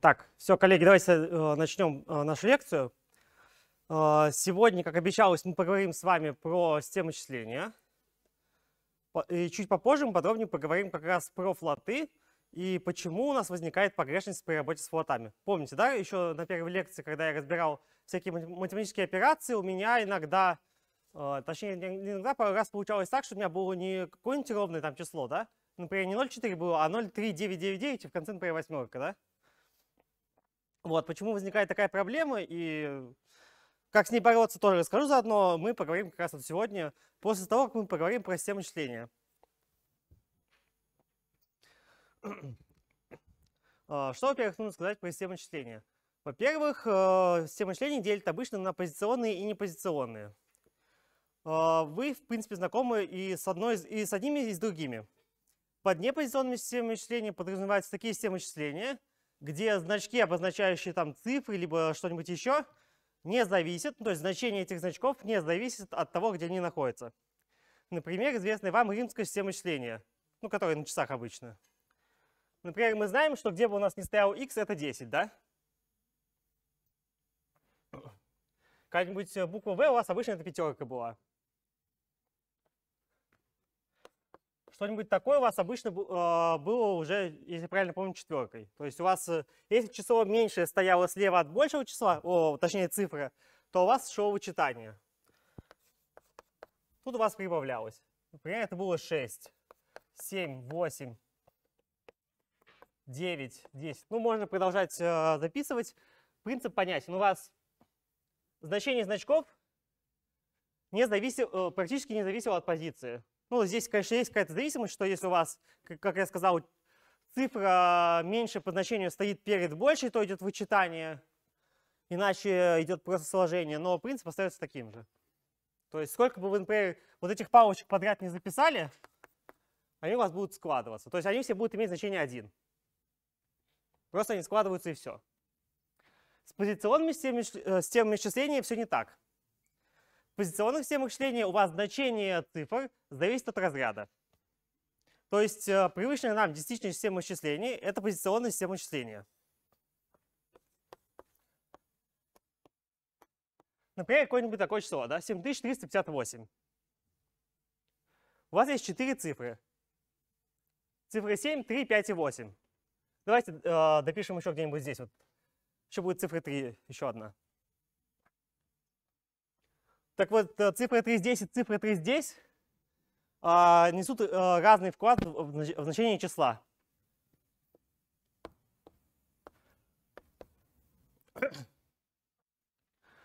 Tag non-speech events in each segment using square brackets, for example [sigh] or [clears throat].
Так, все, коллеги, давайте э, начнем э, нашу лекцию. Э, сегодня, как обещалось, мы поговорим с вами про системы числения. И чуть попозже мы подробнее поговорим как раз про флоты и почему у нас возникает погрешность при работе с флотами. Помните, да, еще на первой лекции, когда я разбирал всякие математические операции, у меня иногда, точнее, иногда пару раз получалось так, что у меня было не какое-нибудь ровное там число, да, например, не 0,4 было, а 0,3999 и в конце, например, восьмерка, да? Вот, почему возникает такая проблема и как с ней бороться, тоже расскажу заодно. Мы поговорим как раз вот сегодня, после того, как мы поговорим про систему числения. [clears throat] А, что, во-первых, нужно сказать про систему числения? Во-первых, э, система числения делит обычно на позиционные и непозиционные. А, вы, в принципе, знакомы и с, одной, и с одними, и с другими. Под непозиционными системами числения подразумеваются такие системы числения – где значки, обозначающие там цифры, либо что-нибудь еще, не зависят, ну, то есть значение этих значков не зависит от того, где они находятся. Например, известная вам римская система числения, ну, которая на часах обычно. Например, мы знаем, что где бы у нас ни стоял x, это 10, да? Какая-нибудь э, буква v у вас обычно это пятерка была. что-нибудь такое у вас обычно а, было уже, если правильно помню, четверкой. То есть у вас, э, если число меньшее стояло слева от большего числа, о, точнее цифры, то у вас шло вычитание. Тут у вас прибавлялось. Например, это было 6, 7, 8, 9, 10. Ну, можно продолжать э, записывать. Принцип понятен. У вас значение значков не зависел, э, практически не зависело от позиции. Ну, здесь, конечно, есть какая-то зависимость, что если у вас, как я сказал, цифра э, меньше по значению стоит перед большей, то идет вычитание, иначе идет просто сложение, но принцип остается таким же. То есть сколько бы вы, например, вот этих палочек подряд не записали, они у вас будут складываться. То есть они все будут иметь значение 1. Просто они складываются и все. С позиционными системами, э, системами счисления все не так позиционных системах мышления у вас значение цифр зависит от разряда. То есть э, привычная нам десятичная система исчислений – это позиционная система исчисления. Например, какое-нибудь такое число, да, 7358. У вас есть 4 цифры. Цифры 7, 3, 5 и 8. Давайте э, допишем еще где-нибудь здесь. Вот. Еще будет цифра 3, еще одна. Так вот, э, цифры 3 здесь и цифры 3 здесь а, несут э, разный вклад в значение числа.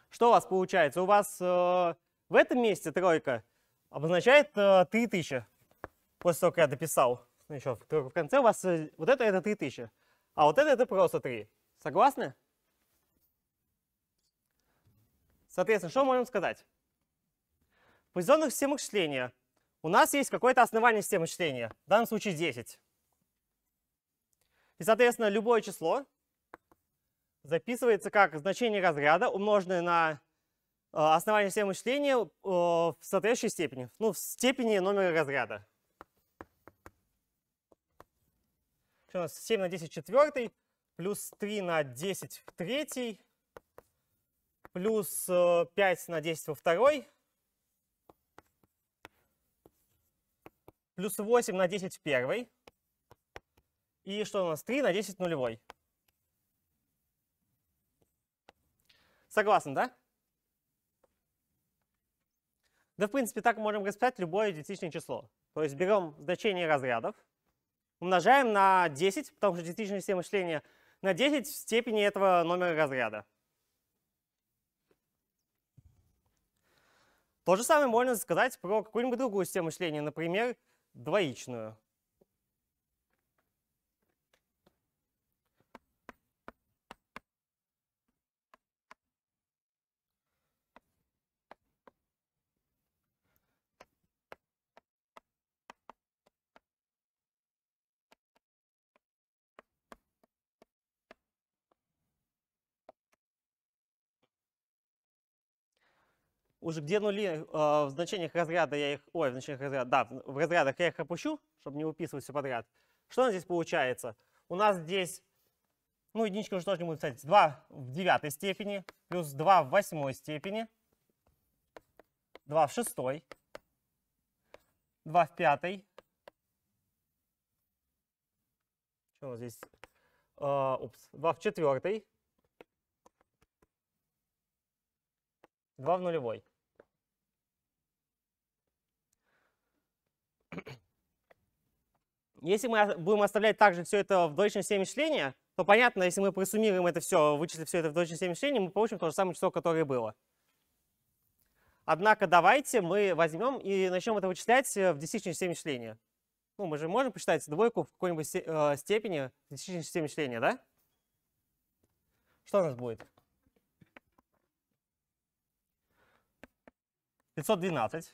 Что у вас получается? У вас э, в этом месте тройка обозначает 3000. После того, как я дописал еще в конце, у вас вот это это 3000, а вот это это просто 3. Согласны? Соответственно, что мы можем сказать? по зонам системы вычисления у нас есть какое-то основание системы вычисления, в данном случае 10. И, соответственно, любое число записывается как значение разряда, умноженное на э, основание системы вычисления э, в соответствующей степени, ну, в степени номера разряда. Что у нас 7 на 10 четвертый плюс 3 на 10 в третьей, плюс 5 э, на 10 во второй, плюс 8 на 10 в первой. И что у нас? 3 на 10 нулевой. Согласны, да? Да, в принципе, так мы можем расписать любое десятичное число. То есть берем значение разрядов, умножаем на 10, потому что десятичная система мышления на 10 в степени этого номера разряда. То же самое можно сказать про какую-нибудь другую систему мышления. Например, двоичную уже где нули э, в значениях разряда я их, ой, в значениях разряда, да, в, разрядах я их опущу, чтобы не выписывать все подряд. Что у нас здесь получается? У нас здесь, ну, единички уже тоже не буду писать, 2 в девятой степени плюс 2 в восьмой степени, 2 в шестой, 2 в пятой. Что у нас здесь? Э, упс, 2 в четвертой. 2 в нулевой. Если мы будем оставлять также все это в двоичной системе мышления, то понятно, если мы просуммируем это все, вычислим все это в двоичной системе мышления, мы получим то же самое число, которое было. Однако давайте мы возьмем и начнем это вычислять э, в десятичной системе мышления. Ну, мы же можем посчитать двойку в какой-нибудь э, степени в десятичной системе мышления, да? Что у нас будет? 512.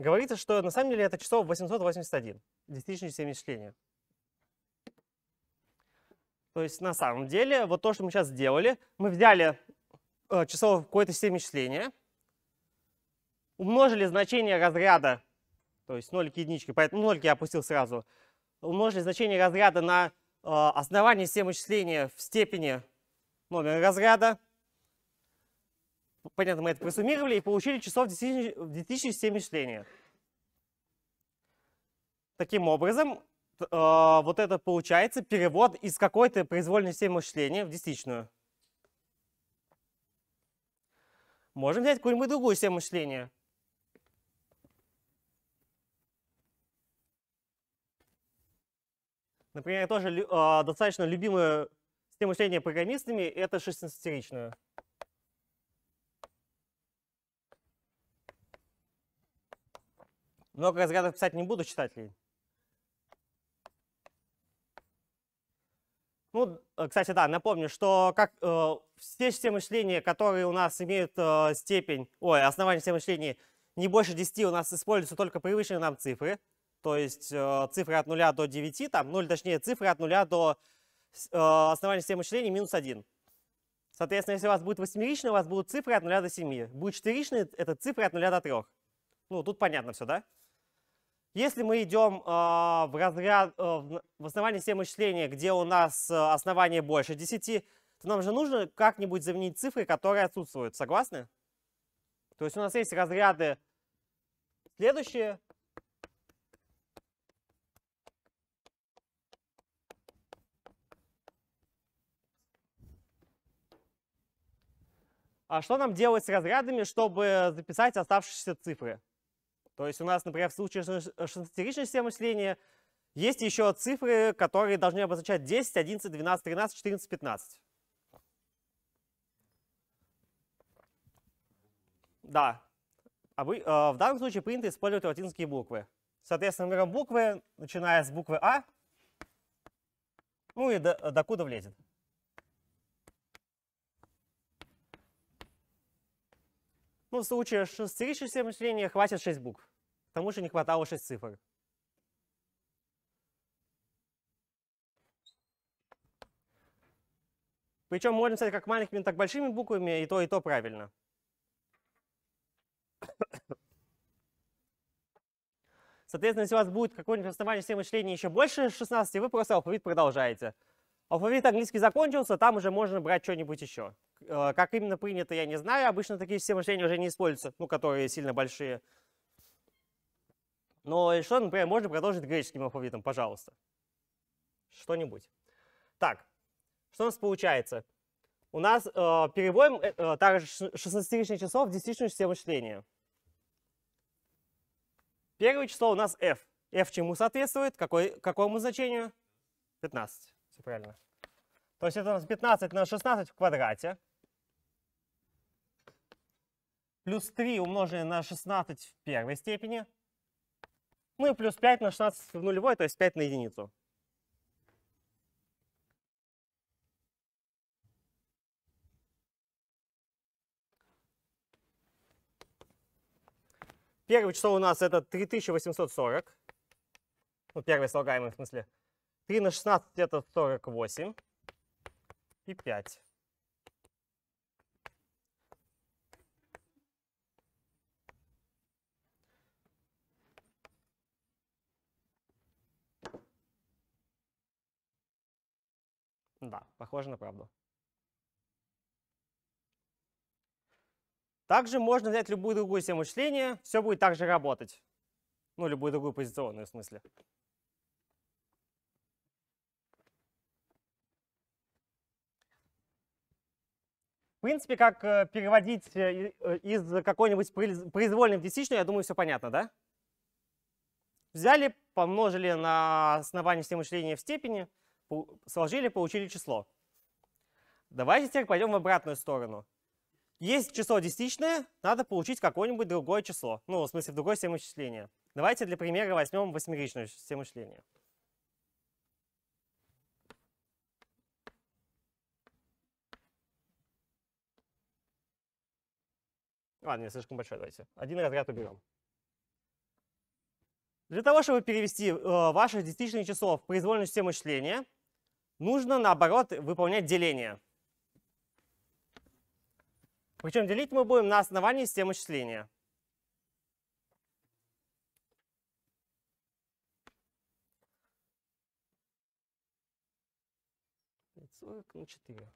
Говорится, что на самом деле это часов 881, десятитысячные вычисления. То есть на самом деле вот то, что мы сейчас сделали, мы взяли э, число какой-то системе вычисления, умножили значение разряда, то есть нолики и единички, поэтому ну, нолики я опустил сразу, умножили значение разряда на э, основание системы вычисления в степени номера разряда, понятно, мы это просуммировали и получили часов в 2007 вычисления. Таким образом, э, вот это получается перевод из какой-то произвольной системы вычисления в десятичную. Можем взять какую-нибудь другую систему вычисления. Например, тоже э, достаточно любимая система вычисления программистами – это шестнадцатеричная. Много разрядов писать не буду, читателей. Ну, э, кстати, да, напомню, что как э, все системы мышления, которые у нас имеют э, степень, ой, основание системы мышления не больше 10, у нас используются только превышенные нам цифры, то есть э, цифры от 0 до 9, там, ну точнее цифры от 0 до э, основания системы мышления минус 1. Соответственно, если у вас будет восьмеричный, у вас будут цифры от 0 до 7. Будет четверичный, это цифры от 0 до 3. Ну, тут понятно все, да? Если мы идем а, в, разряд, э, в основании системы мышления, где у нас э, основание больше 10, то нам же нужно как-нибудь заменить цифры, которые отсутствуют. Согласны? То есть у нас есть разряды следующие. А что нам делать с разрядами, чтобы записать оставшиеся цифры? То есть у нас, например, в случае шестнадцатеричности э, мышления есть еще цифры, которые должны обозначать 10, 11, 12, 13, 14, 15. Да. А вы, э, в данном случае принято использовать латинские буквы. Соответственно, мы берем буквы, начиная с буквы А, ну и до, докуда влезет. Ну, в случае шестеричного мышления хватит 6 букв. К тому же не хватало 6 цифр. Причем можно писать как маленькими, так и большими буквами, и то, и то правильно. Соответственно, если у вас будет какое-нибудь основание системы мышления еще больше 16, вы просто алфавит продолжаете. Алфавит английский закончился, там уже можно брать что-нибудь еще. Э, как именно принято, я не знаю. Обычно такие системы мышления уже не используются, ну, которые сильно большие. Но еще, например, можно продолжить греческим алфавитом, пожалуйста. Что-нибудь. Так, что у нас получается? У нас э, переводим э, э также 16 число в десятичную систему числения. Первое число у нас f. f чему соответствует? Какой, какому значению? 15. Все правильно. То есть это у нас 15 на 16 в квадрате. Плюс 3 умноженное на 16 в первой степени. Ну и плюс 5 на 16 в нулевой, то есть 5 на единицу. Первое число у нас это 3840. Ну, первое слагаемое в смысле. 3 на 16 это 48. И 5. Да, похоже на правду. Также можно взять любую другую систему числения, все будет также работать. Ну, любую другую позиционную в смысле. В принципе, как э, переводить э, э, из какой-нибудь произвольной в десятичную, я думаю, все понятно, да? Взяли, помножили на основании системы числения в степени – сложили, получили число. Давайте теперь пойдем в обратную сторону. Есть число десятичное, надо получить какое-нибудь другое число. Ну, в смысле, в другой системе вычисления. Давайте для примера возьмем восьмеричную систему вычисления. Ладно, не слишком большой, давайте. Один разряд уберем. Для того, чтобы перевести э, ваше десятичное число в произвольную систему вычисления, Нужно, наоборот, выполнять деление. Причем делить мы будем на основании системы числения. на четыре.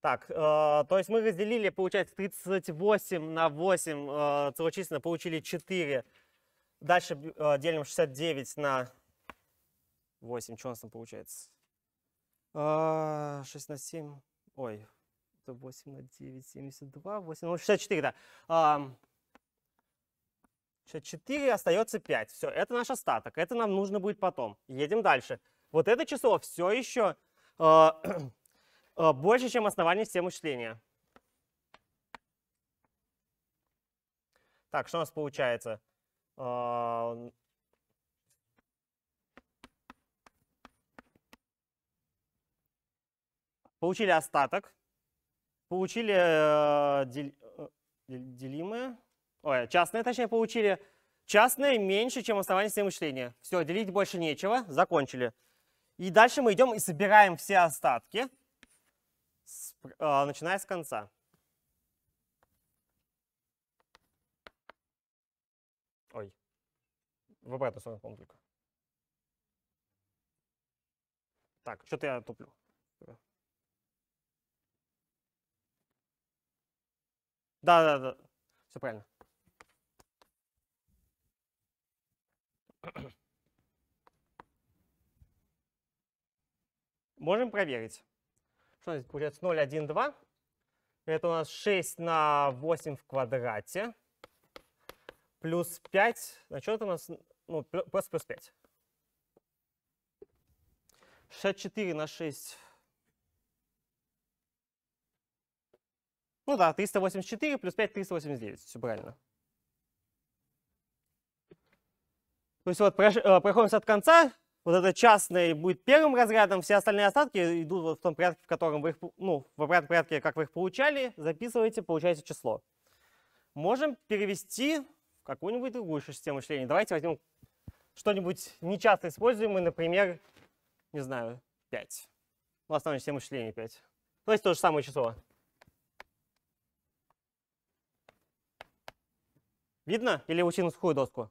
Так, э, то есть мы разделили, получается, 38 на 8, э, целочисленно получили 4. Дальше э, делим 69 на 8. Что у нас там получается? Э, 6 на 7. Ой, это 8 на 9, 72, 8, ну, 64, да. Э, 64, остается 5. Все, это наш остаток. Это нам нужно будет потом. Едем дальше. Вот это число все еще... Э, [clears throat] Э, больше, чем основание в тему числения. Так, что у нас получается? Э, получили остаток, получили э, делимое. ой, частное точнее, получили Частное меньше, чем основание системы числения. Все, делить больше нечего, закончили. И дальше мы идем и собираем все остатки а, начиная с конца. Ой, в обратную сторону, по только. Так, что-то я туплю. Да, да, да. Все правильно. Можем проверить что здесь получается 0, 1, 2. Это у нас 6 на 8 в квадрате. Плюс 5. На что это у нас? Ну, просто плюс 5. 64 на 6. Ну да, 384 плюс 5, 389. Все правильно. То есть вот э, проходимся от конца вот этот частный будет первым разрядом, все остальные остатки идут вот в том порядке, в котором вы их, ну, в обратном порядке, как вы их получали, записываете, получаете число. Можем перевести в какую-нибудь другую систему числения. Давайте возьмем что-нибудь нечасто используемое, например, не знаю, 5. Ну, основная система числения 5. То есть то же самое число. Видно? Или учил на сухую доску?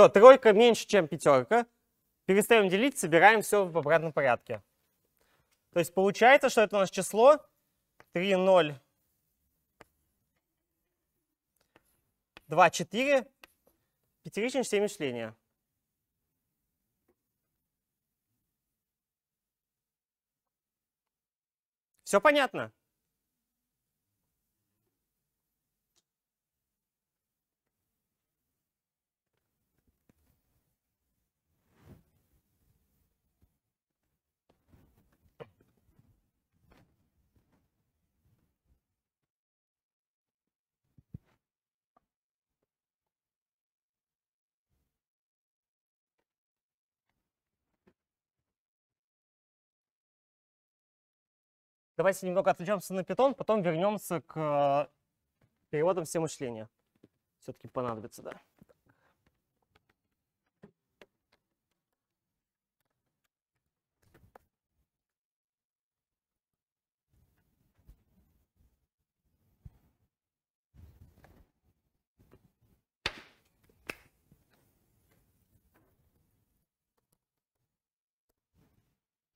Все, тройка меньше, чем пятерка. Перестаем делить, собираем все в обратном порядке. То есть получается, что это у нас число 3, 0, 2, 4, пятеричные все мышления. Все понятно? Давайте немного отвлечемся на питон, потом вернемся к э, переводам все мышления. Все-таки понадобится, да.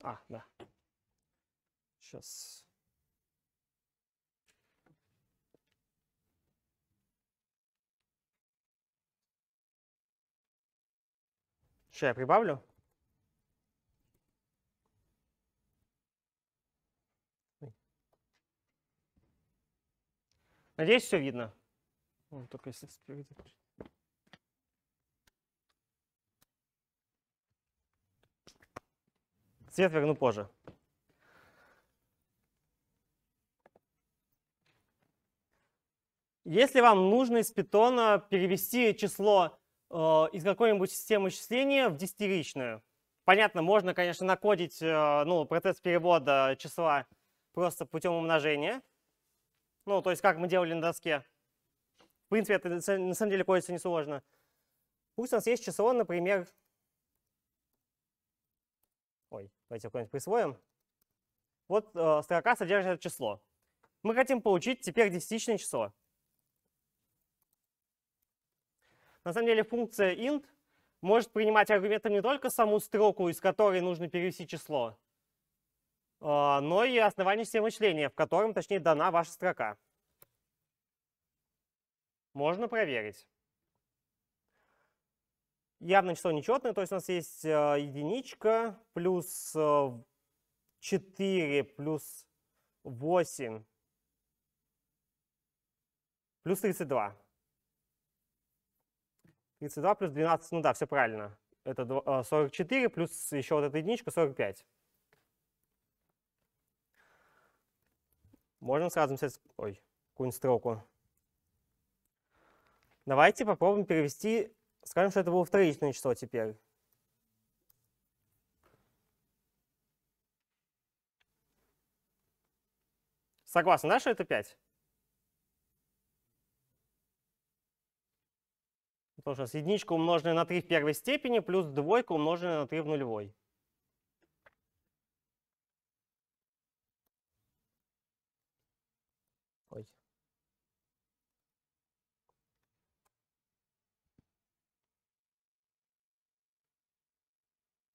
А, да. Сейчас. Сейчас я прибавлю. Надеюсь, все видно. Ну, только если спереди. Цвет верну позже. Если вам нужно из питона перевести число э, из какой-нибудь системы числения в десятиричную, понятно, можно, конечно, накодить э, ну, процесс перевода числа просто путем умножения. Ну, то есть как мы делали на доске. В принципе, это на самом деле кодится несложно. Пусть у нас есть число, например... Ой, давайте какое-нибудь присвоим. Вот э, строка содержит это число. Мы хотим получить теперь десятичное число. На самом деле функция int может принимать аргументом не только саму строку, из которой нужно перевести число, а, но и основание системы числения, в котором, точнее, дана ваша строка. Можно проверить. Явно число нечетное, то есть у нас есть э, единичка плюс 4 э, плюс 8 плюс 32. 32 плюс 12, ну да, все правильно. Это 44 а, плюс еще вот эта единичка 45. Можно сразу написать ой, какую-нибудь строку. Давайте попробуем перевести, скажем, что это было вторичное число теперь. Согласны, да, что это 5? Потому что у единичка умноженная на 3 в первой степени плюс двойка умноженная на 3 в нулевой. Ой.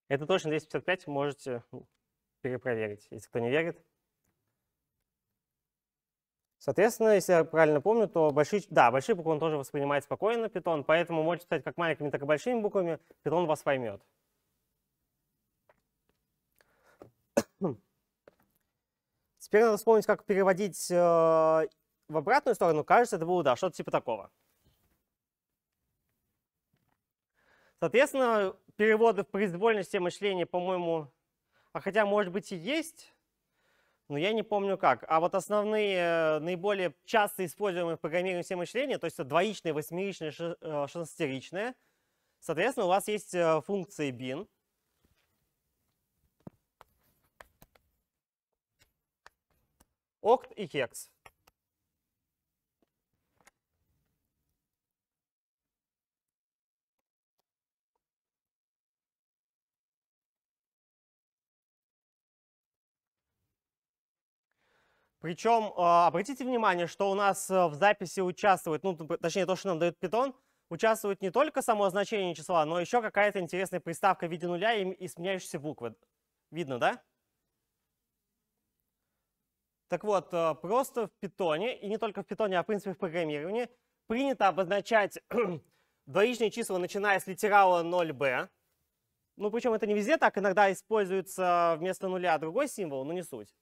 Это точно 255, можете перепроверить, если кто не верит. Соответственно, если я правильно помню, то большие, да, большие буквы он тоже воспринимает спокойно, Python, поэтому можете писать как маленькими, так и большими буквами, Python вас поймет. Теперь надо вспомнить, как переводить э, в обратную сторону. Кажется, это было, да, что-то типа такого. Соответственно, переводы в произвольной системе мышления, по-моему, а хотя, может быть, и есть, ну, я не помню как. А вот основные, э, наиболее часто используемые в программировании все мышления, то есть это двоичные, восьмеричные, э, шестеричные. Соответственно, у вас есть э, функции bin. Oct и hex. Причем, э, обратите внимание, что у нас э, в записи участвует, ну, точнее, то, что нам дает питон, участвует не только само значение числа, но еще какая-то интересная приставка в виде нуля и, и сменяющейся буквы. Видно, да? Так вот, э, просто в питоне, и не только в питоне, а в принципе в программировании, принято обозначать [clears throat] двоичные числа, начиная с литерала 0b. Ну, причем это не везде так, иногда используется вместо нуля другой символ, но не суть.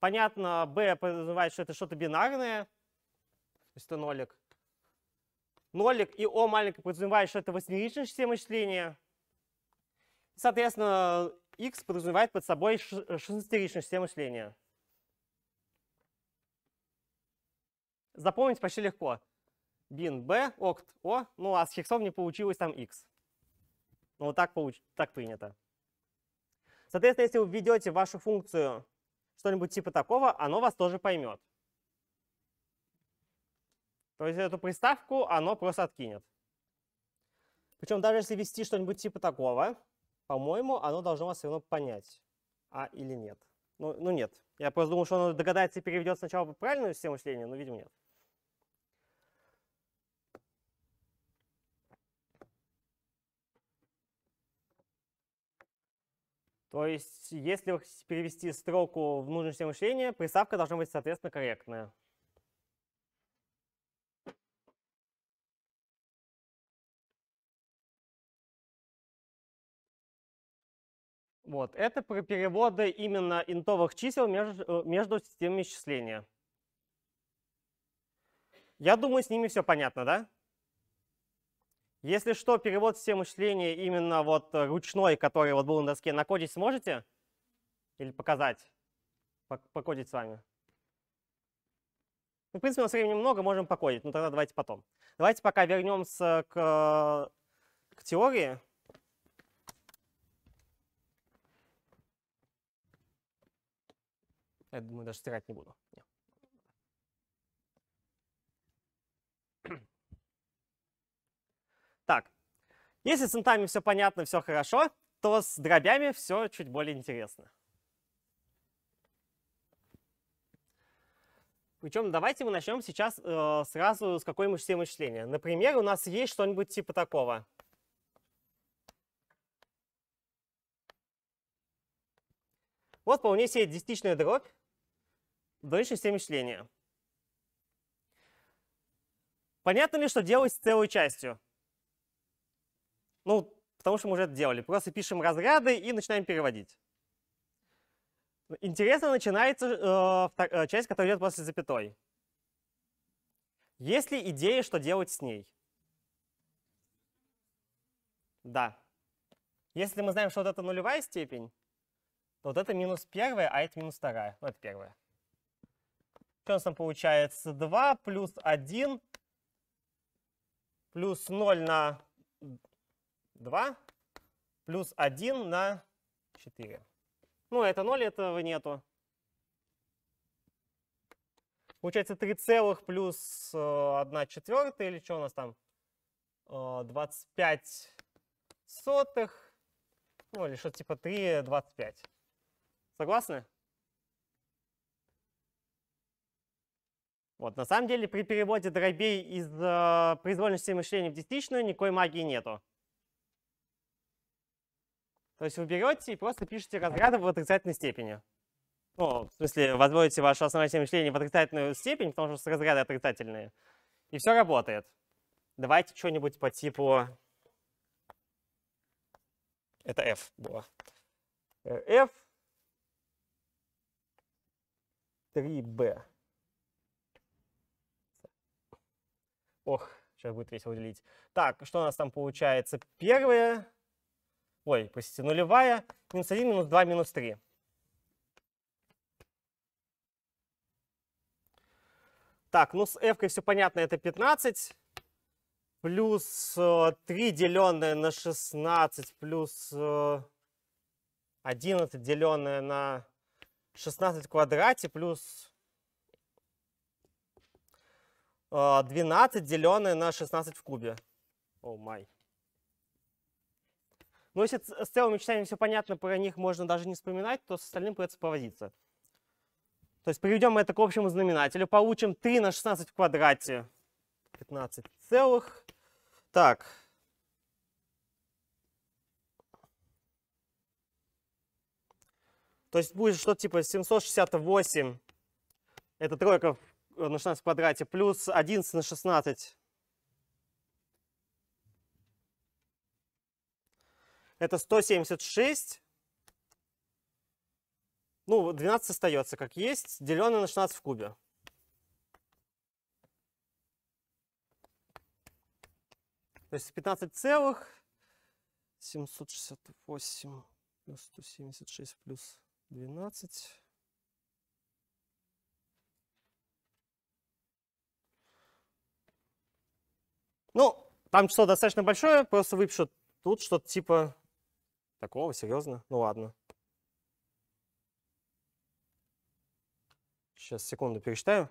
Понятно, b подразумевает, что это что-то бинарное, то есть это нолик. Нолик и O маленькое подразумевает, что это восьмеричная система числения. соответственно, X подразумевает под собой шестнадцатеричную систему числения. Запомнить почти легко. Бин B, окт O, ну а с хексом не получилось там X. Ну вот так, получ... так принято. Соответственно, если вы введете вашу функцию что-нибудь типа такого, оно вас тоже поймет. То есть эту приставку оно просто откинет. Причем даже если вести что-нибудь типа такого, по-моему, оно должно вас все равно понять, а или нет. Ну, ну нет. Я просто думал, что оно догадается и переведет сначала правильную систему мышления, но, видимо, нет. То есть, если перевести строку в нужное систему мышления, приставка должна быть, соответственно, корректная. Вот, это про переводы именно интовых чисел между, э, между системами исчисления. Я думаю, с ними все понятно, да? Если что, перевод системы мышления именно вот э, ручной, который вот был на доске, накодить сможете? Или показать? Покодить с вами? Ну, в принципе, у нас времени много, можем покодить, но тогда давайте потом. Давайте пока вернемся к, э, к теории. Я думаю, даже стирать не буду. Нет. Если с интами все понятно, все хорошо, то с дробями все чуть более интересно. Причем давайте мы начнем сейчас э, сразу с какой-нибудь системы числения. Например, у нас есть что-нибудь типа такого. Вот вполне себе десятичная дробь в дольнейшей системе числения. Понятно ли, что делать с целой частью? Ну, потому что мы уже это делали. Просто пишем разряды и начинаем переводить. Интересно начинается э, э часть, которая идет после запятой. Есть ли идея, что делать с ней? Да. Если мы знаем, что вот это нулевая степень, то вот это минус первая, а это минус вторая. Ну, это первая. Что у нас там получается? 2 плюс 1 плюс 0 на 2 плюс 1 на 4. Ну, это 0, этого нету. Получается 3 целых плюс 1 э, четвертая, или что у нас там? 25 э, сотых, ну, или что-то типа 3, 25. Согласны? Вот, на самом деле при переводе дробей из э, произвольной мышления в десятичную никакой магии нету. То есть вы берете и просто пишете разряды в отрицательной степени. Ну, в смысле, возводите ваше основательное мышление в отрицательную степень, потому что разряды отрицательные. И все работает. Давайте что-нибудь по типу... Это f было. Э, f 3b. Ох, сейчас будет весело делить. Так, что у нас там получается? Первое ой, простите, нулевая, минус 1, минус 2, минус 3. Так, ну с f все понятно, это 15. Плюс 3 э, деленное на 16, плюс 11 э, деленное на 16 в квадрате, плюс 12 э, деленное на 16 в кубе. О, oh май. Но если с целыми числениями все понятно, про них можно даже не вспоминать, то с остальным придется повозиться. То есть приведем это к общему знаменателю, получим 3 на 16 в квадрате, 15 целых. Так. То есть будет что-то типа 768, это тройка э, на 16 в квадрате, плюс 11 на 16 Это 176. Ну, 12 остается как есть, деленное на 16 в кубе. То есть 15 целых 768 плюс 176 плюс 12. Ну, там число достаточно большое, просто выпишу тут что-то типа Такого, серьезно? Ну ладно. Сейчас, секунду, пересчитаю.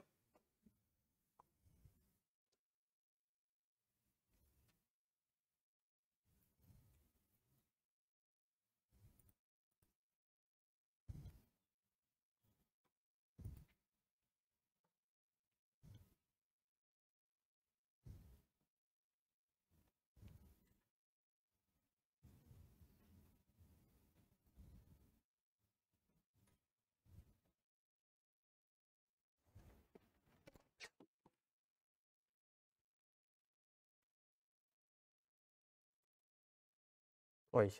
Ой.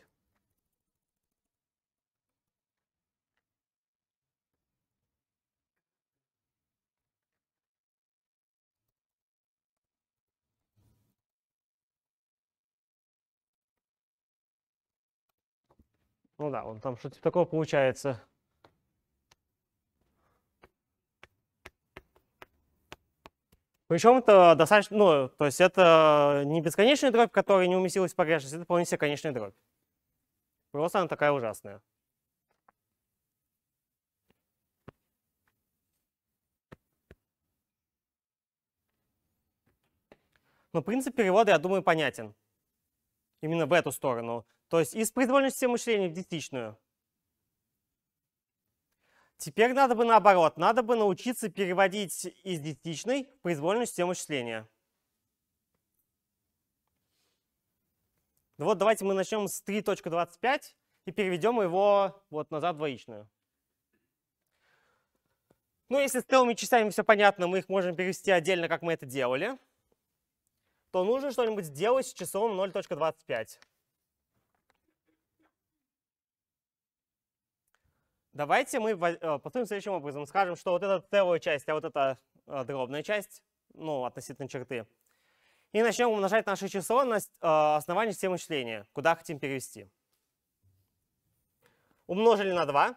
Ну да, он там что-то такое получается. Причем это достаточно, ну, то есть это не бесконечная дробь, которая не уместилась в погрешность, это вполне себе конечная дробь. Просто она такая ужасная. Но принцип перевода, я думаю, понятен. Именно в эту сторону. То есть из произвольности мышления в десятичную. Теперь надо бы наоборот, надо бы научиться переводить из десятичной в произвольную систему числения. Вот давайте мы начнем с 3.25 и переведем его вот назад в двоичную. Ну, если с целыми частями все понятно, мы их можем перевести отдельно, как мы это делали, то нужно что-нибудь сделать с числом 0.25. Давайте мы э, поступим следующим образом. Скажем, что вот эта целая часть, а вот эта э, дробная часть, ну, относительно черты. И начнем умножать наше число на э, основание системы числения, куда хотим перевести. Умножили на 2.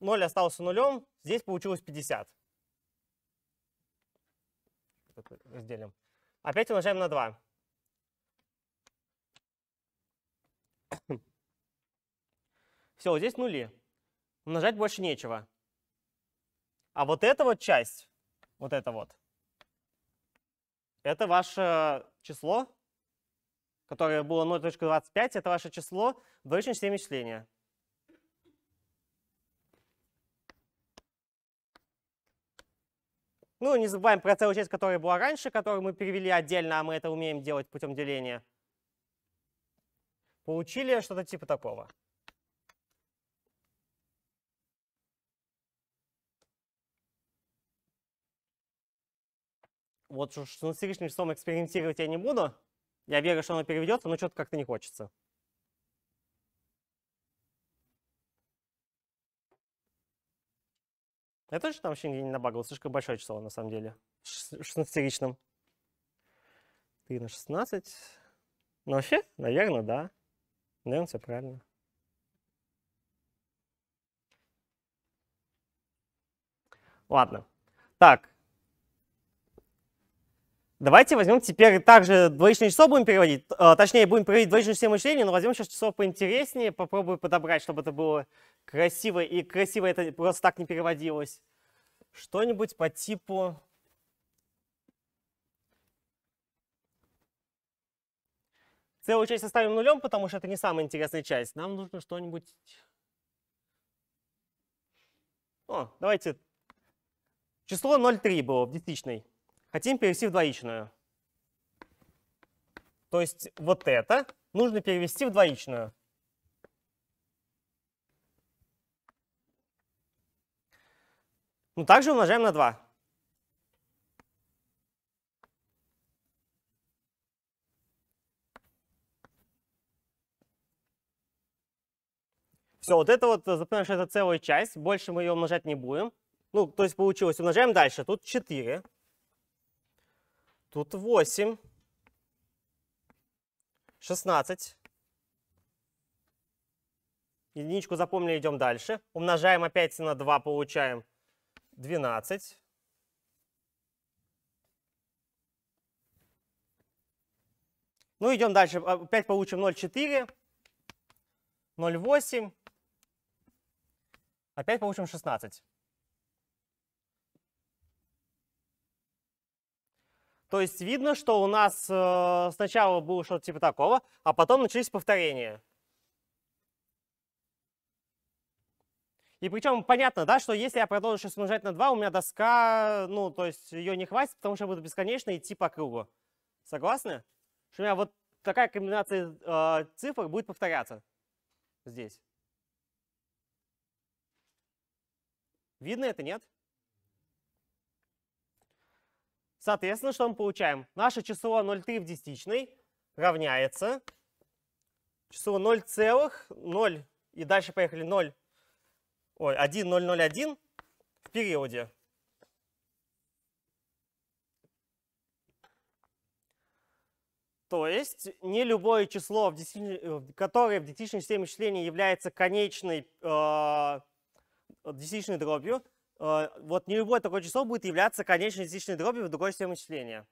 0 остался нулем, здесь получилось 50. Разделим. Опять умножаем на 2. Все, здесь нули. Умножать больше нечего. А вот эта вот часть, вот это вот, это ваше число, которое было 0.25, это ваше число в двоичной системе числения. Ну, не забываем про целую часть, которая была раньше, которую мы перевели отдельно, а мы это умеем делать путем деления. Получили что-то типа такого. вот с лансировочным числом экспериментировать я не буду. Я верю, что оно переведется, но что-то как-то не хочется. Я точно там вообще не набагал, слишком большое число на самом деле. 16-ричным. 3 на 16. Ну вообще, наверное, да. Наверное, все правильно. Ладно. Так, Давайте возьмем теперь также двоичное число будем переводить. Э, точнее, будем переводить двоичное число мышления, но возьмем сейчас число поинтереснее, попробую подобрать, чтобы это было красиво, и красиво это просто так не переводилось. Что-нибудь по типу... Целую часть оставим нулем, потому что это не самая интересная часть. Нам нужно что-нибудь... О, давайте. Число 0,3 было в десятичной хотим перевести в двоичную. То есть вот это нужно перевести в двоичную. Ну также умножаем на 2. Все, вот это вот, э, запоминаем, что это целая часть. Больше мы ее умножать не будем. Ну, то есть получилось. Умножаем дальше. Тут 4. Тут 8. 16. Единичку запомнили, идем дальше. Умножаем опять на 2, получаем 12. Ну, идем дальше. А, опять получим 0,4, 0,8. Опять получим 16. То есть видно, что у нас э, сначала было что-то типа такого, а потом начались повторения. И причем понятно, да, что если я продолжу сейчас умножать на 2, у меня доска, ну, то есть ее не хватит, потому что я буду бесконечно идти по кругу. Согласны? Что у меня вот такая комбинация э, цифр будет повторяться здесь. Видно это, нет? Нет. Соответственно, что мы получаем? Наше число 0,3 в десятичной равняется числу целых 0,0 и дальше поехали 0, ой, 1001 в периоде. То есть не любое число, в э, которое в десятичной системе вычисления является конечной э, десятичной дробью, Э, вот любое такое число будет являться конечной единичной дробью в другой системе вычисления.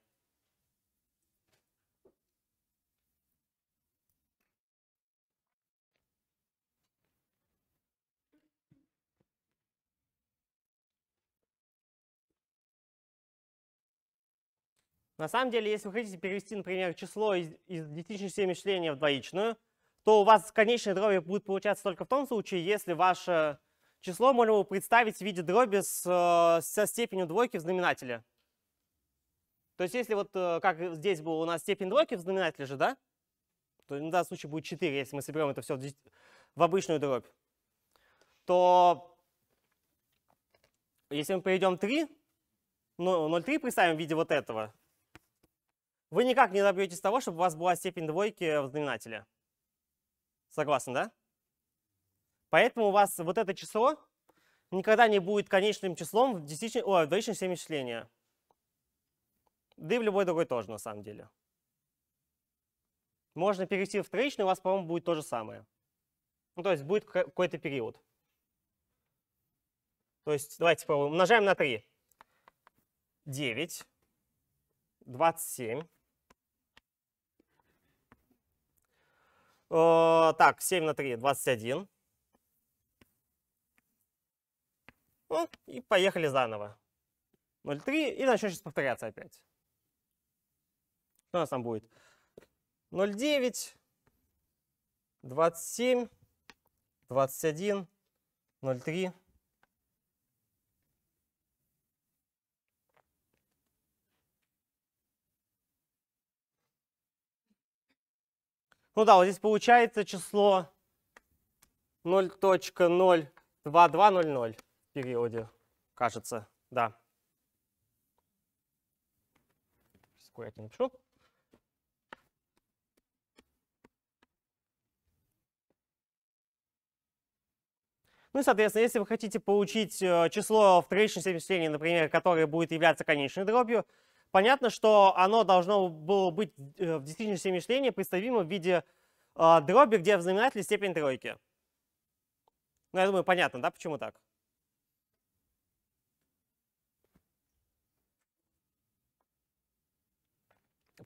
На самом деле, если вы хотите перевести, например, число из, из десятичной системы мышления в двоичную, то у вас конечная дробь будет получаться только в том случае, если ваша Число можно представить в виде дроби с, э, со степенью двойки в знаменателе. То есть если вот э, как здесь была у нас степень двойки в знаменателе же, да? То в данном случае будет 4, если мы соберем это все в, обычную дробь. То если мы перейдем 3, ну, 0,3 представим в виде вот этого, вы никак не добьетесь того, чтобы у вас была степень двойки в знаменателе. Согласны, да? Поэтому у вас вот это число никогда не будет конечным числом в, десятич... О, в двоичной системе числения. Да и в любой другой тоже, на самом деле. Можно перейти в троичную, у вас, по-моему, будет то же самое. Ну, то есть будет какой-то период. То есть давайте попробуем. Умножаем на 3. 9, 27. Э, так, 7 на 3, 21. Ну, и поехали заново. 0,3 и начнем сейчас повторяться опять. Что у нас там будет? 0,9, 27, 21, 0,3. Ну да, вот здесь получается число 0.02200 периоде, кажется, да. Секунду, я это напишу. Ну и, соответственно, если вы хотите получить э, число в троичной степени например, которое будет являться конечной дробью, понятно, что оно должно было быть э, в действительной степени представимо в виде э, дроби, где в знаменателе степень тройки. Ну, я думаю, понятно, да, почему так?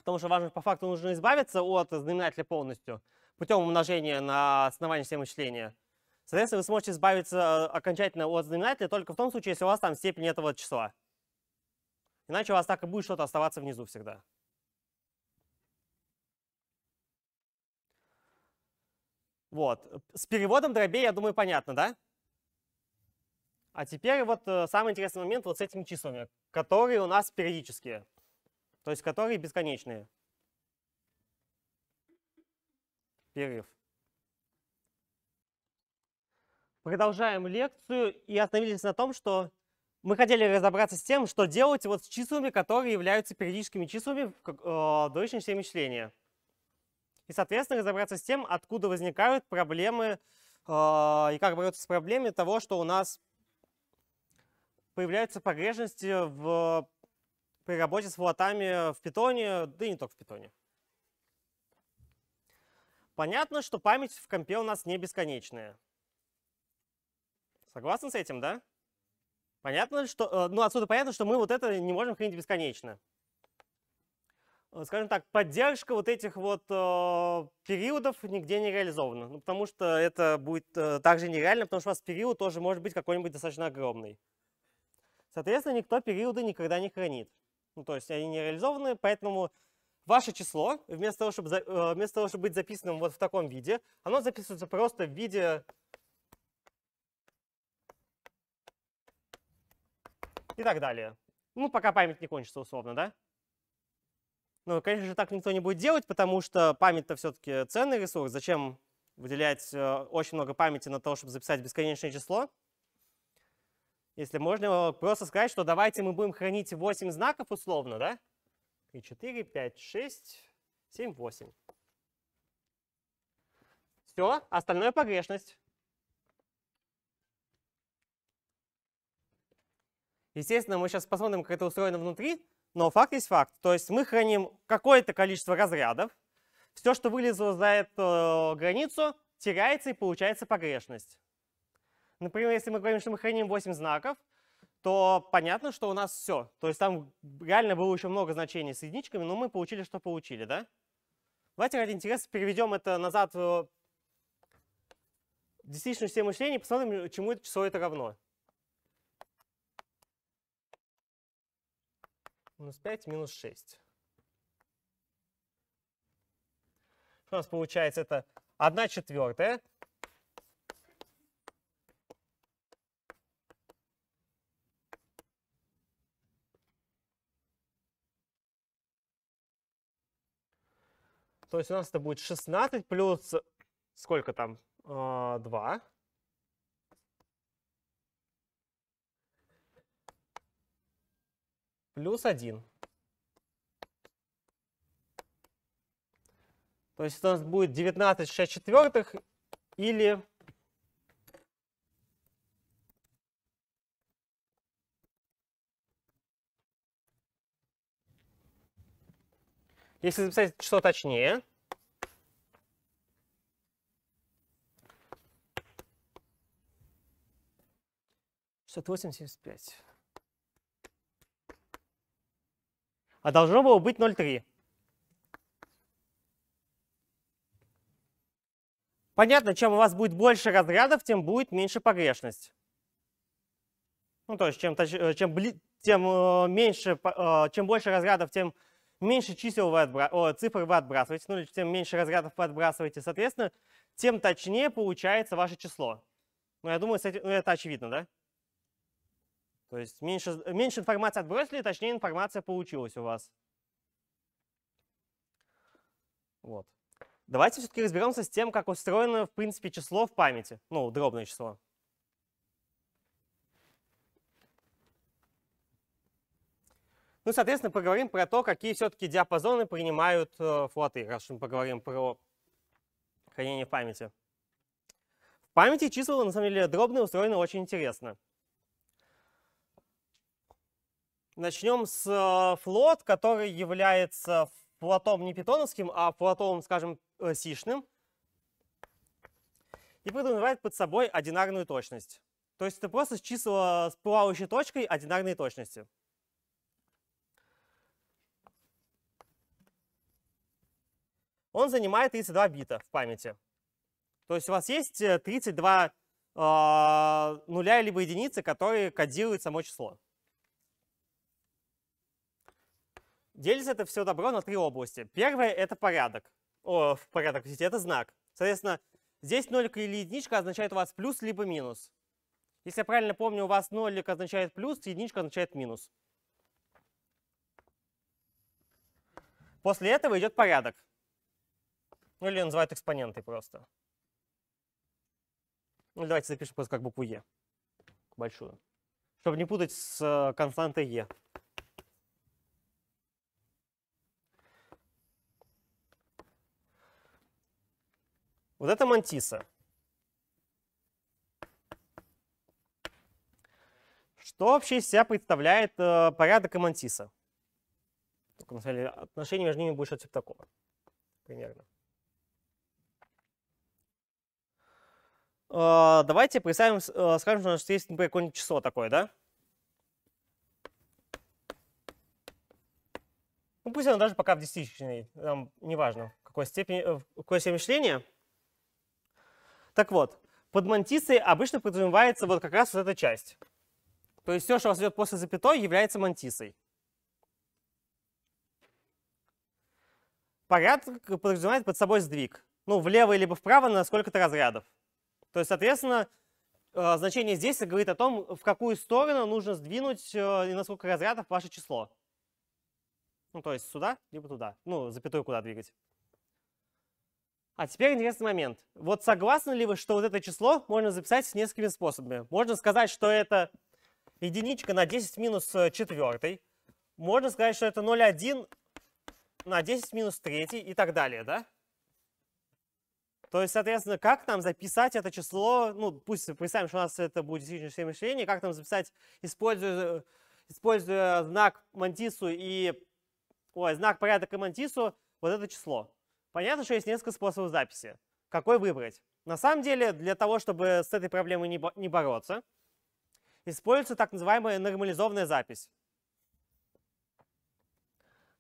потому что вам по факту нужно избавиться от знаменателя полностью путем умножения на основании системы числения. Соответственно, вы сможете избавиться э, окончательно от знаменателя только в том случае, если у вас там степень этого числа. Иначе у вас так и будет что-то оставаться внизу всегда. Вот. С переводом дробей, я думаю, понятно, да? А теперь вот э, самый интересный момент вот с этими числами, которые у нас периодические то есть которые бесконечные. Перерыв. Продолжаем лекцию и остановились на том, что мы хотели разобраться с тем, что делать вот с числами, которые являются периодическими числами в э, двоичной системе числения. И, соответственно, разобраться с тем, откуда возникают проблемы э, и как бороться с проблемой того, что у нас появляются погрешности в при работе с флотами в питоне, да и не только в питоне. Понятно, что память в компе у нас не бесконечная. Согласны с этим, да? Понятно, что, э, ну, отсюда понятно, что мы вот это не можем хранить бесконечно. Э, скажем так, поддержка вот этих вот э, периодов нигде не реализована, ну, потому что это будет э, также нереально, потому что у вас период тоже может быть какой-нибудь достаточно огромный. Соответственно, никто периоды никогда не хранит. Ну, то есть они не реализованы, поэтому ваше число, вместо того, чтобы, э, вместо того, чтобы быть записанным вот в таком виде, оно записывается просто в виде и так далее. Ну, пока память не кончится, условно, да? Ну, конечно же, так никто не будет делать, потому что память-то все-таки ценный ресурс. Зачем выделять э, очень много памяти на то, чтобы записать бесконечное число? Если можно э, просто сказать, что давайте мы будем хранить 8 знаков условно, да? 3, 4, 5, 6, 7, 8. Все, остальное погрешность. Естественно, мы сейчас посмотрим, как это устроено внутри, но факт есть факт. То есть мы храним какое-то количество разрядов. Все, что вылезло за эту э, границу, теряется и получается погрешность. Например, если мы говорим, что мы храним 8 знаков, то понятно, что у нас все. То есть там реально было еще много значений с единичками, но мы получили, что получили, да? Давайте ради интереса переведем это назад в десятичную систему мышления и посмотрим, чему это число это равно. Минус 5, минус 6. Что у нас получается? Это 1 четвертая То есть у нас это будет 16 плюс сколько там? 2. А, плюс 1. То есть у нас будет 19 6 четвертых или Если записать число точнее, шестьсот восемьдесят пять. А должно было быть 0,3. Понятно, чем у вас будет больше разрядов, тем будет меньше погрешность. Ну, то есть, чем, э, чем, тем э, меньше, э, чем больше разрядов, тем меньше чисел вы отбра... О, цифр вы отбрасываете, ну тем меньше разрядов вы отбрасываете, соответственно, тем точнее получается ваше число. Ну, я думаю, этим... ну, это очевидно, да? То есть меньше, меньше информации отбросили, точнее информация получилась у вас. Вот. Давайте все-таки разберемся с тем, как устроено, в принципе, число в памяти, ну, дробное число. Ну, соответственно, поговорим про то, какие все-таки диапазоны принимают э, флоты, раз мы поговорим про хранение в памяти. В памяти числа, на самом деле, дробные устроены очень интересно. Начнем с э, флот, который является флотом не питоновским, а флотом, скажем, э, сишным. И подразумевает под собой одинарную точность. То есть это просто числа с плавающей точкой одинарной точности. он занимает 32 бита в памяти. То есть у вас есть 32 э, а, нуля либо единицы, которые кодируют само число. Делится это все добро на три области. Первое — это порядок. О, порядок, видите, это знак. Соответственно, здесь нолик или единичка означает у вас плюс либо минус. Если я правильно помню, у вас нолик означает плюс, единичка означает минус. После этого идет порядок. Ну или называют экспоненты просто. Ну давайте запишем просто как букву Е. Большую. Чтобы не путать с э, константой Е. Вот это мантиса. Что вообще из себя представляет э, порядок и мантиса? Только, на самом деле, отношение между ними будет что-то типа такого. Примерно. А, давайте представим, а, скажем, что у нас есть, какое-нибудь число такое, да? Ну, пусть оно даже пока в десятичной, там, неважно, в какой степени, э, в какой степени мышления. Так вот, под мантисой обычно подразумевается вот как раз вот эта часть. То есть все, что у вас идет после запятой, является мантисой. Порядок подразумевает под собой сдвиг. Ну, влево либо вправо на сколько-то разрядов. То есть, соответственно, э, значение здесь говорит о том, в какую сторону нужно сдвинуть э, и на сколько разрядов ваше число. Ну, то есть сюда, либо туда. Ну, запятую куда двигать. А теперь интересный момент. Вот согласны ли вы, что вот это число можно записать несколькими способами? Можно сказать, что это единичка на 10 минус 4. Э, можно сказать, что это 0,1 на 10 минус 3 и так далее, да? То есть, соответственно, как нам записать это число, ну, пусть представим, что у нас это будет действительно число мышления, как нам записать, используя, используя знак мантису и, ой, знак порядка и мантису, вот это число. Понятно, что есть несколько способов записи. Какой выбрать? На самом деле, для того, чтобы с этой проблемой не, не бороться, используется так называемая нормализованная запись.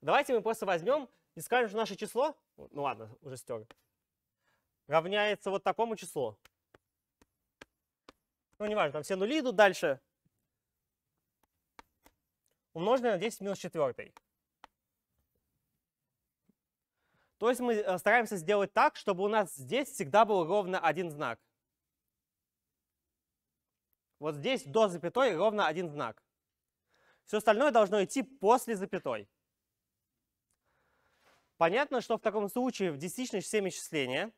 Давайте мы просто возьмем и скажем, что наше число, ну ладно, уже стер, равняется вот такому числу. Ну, неважно, там все нули идут дальше. Умноженное на 10 минус 4. То есть мы э, стараемся сделать так, чтобы у нас здесь всегда был ровно один знак. Вот здесь до запятой ровно один знак. Все остальное должно идти после запятой. Понятно, что в таком случае в десятичной системе числения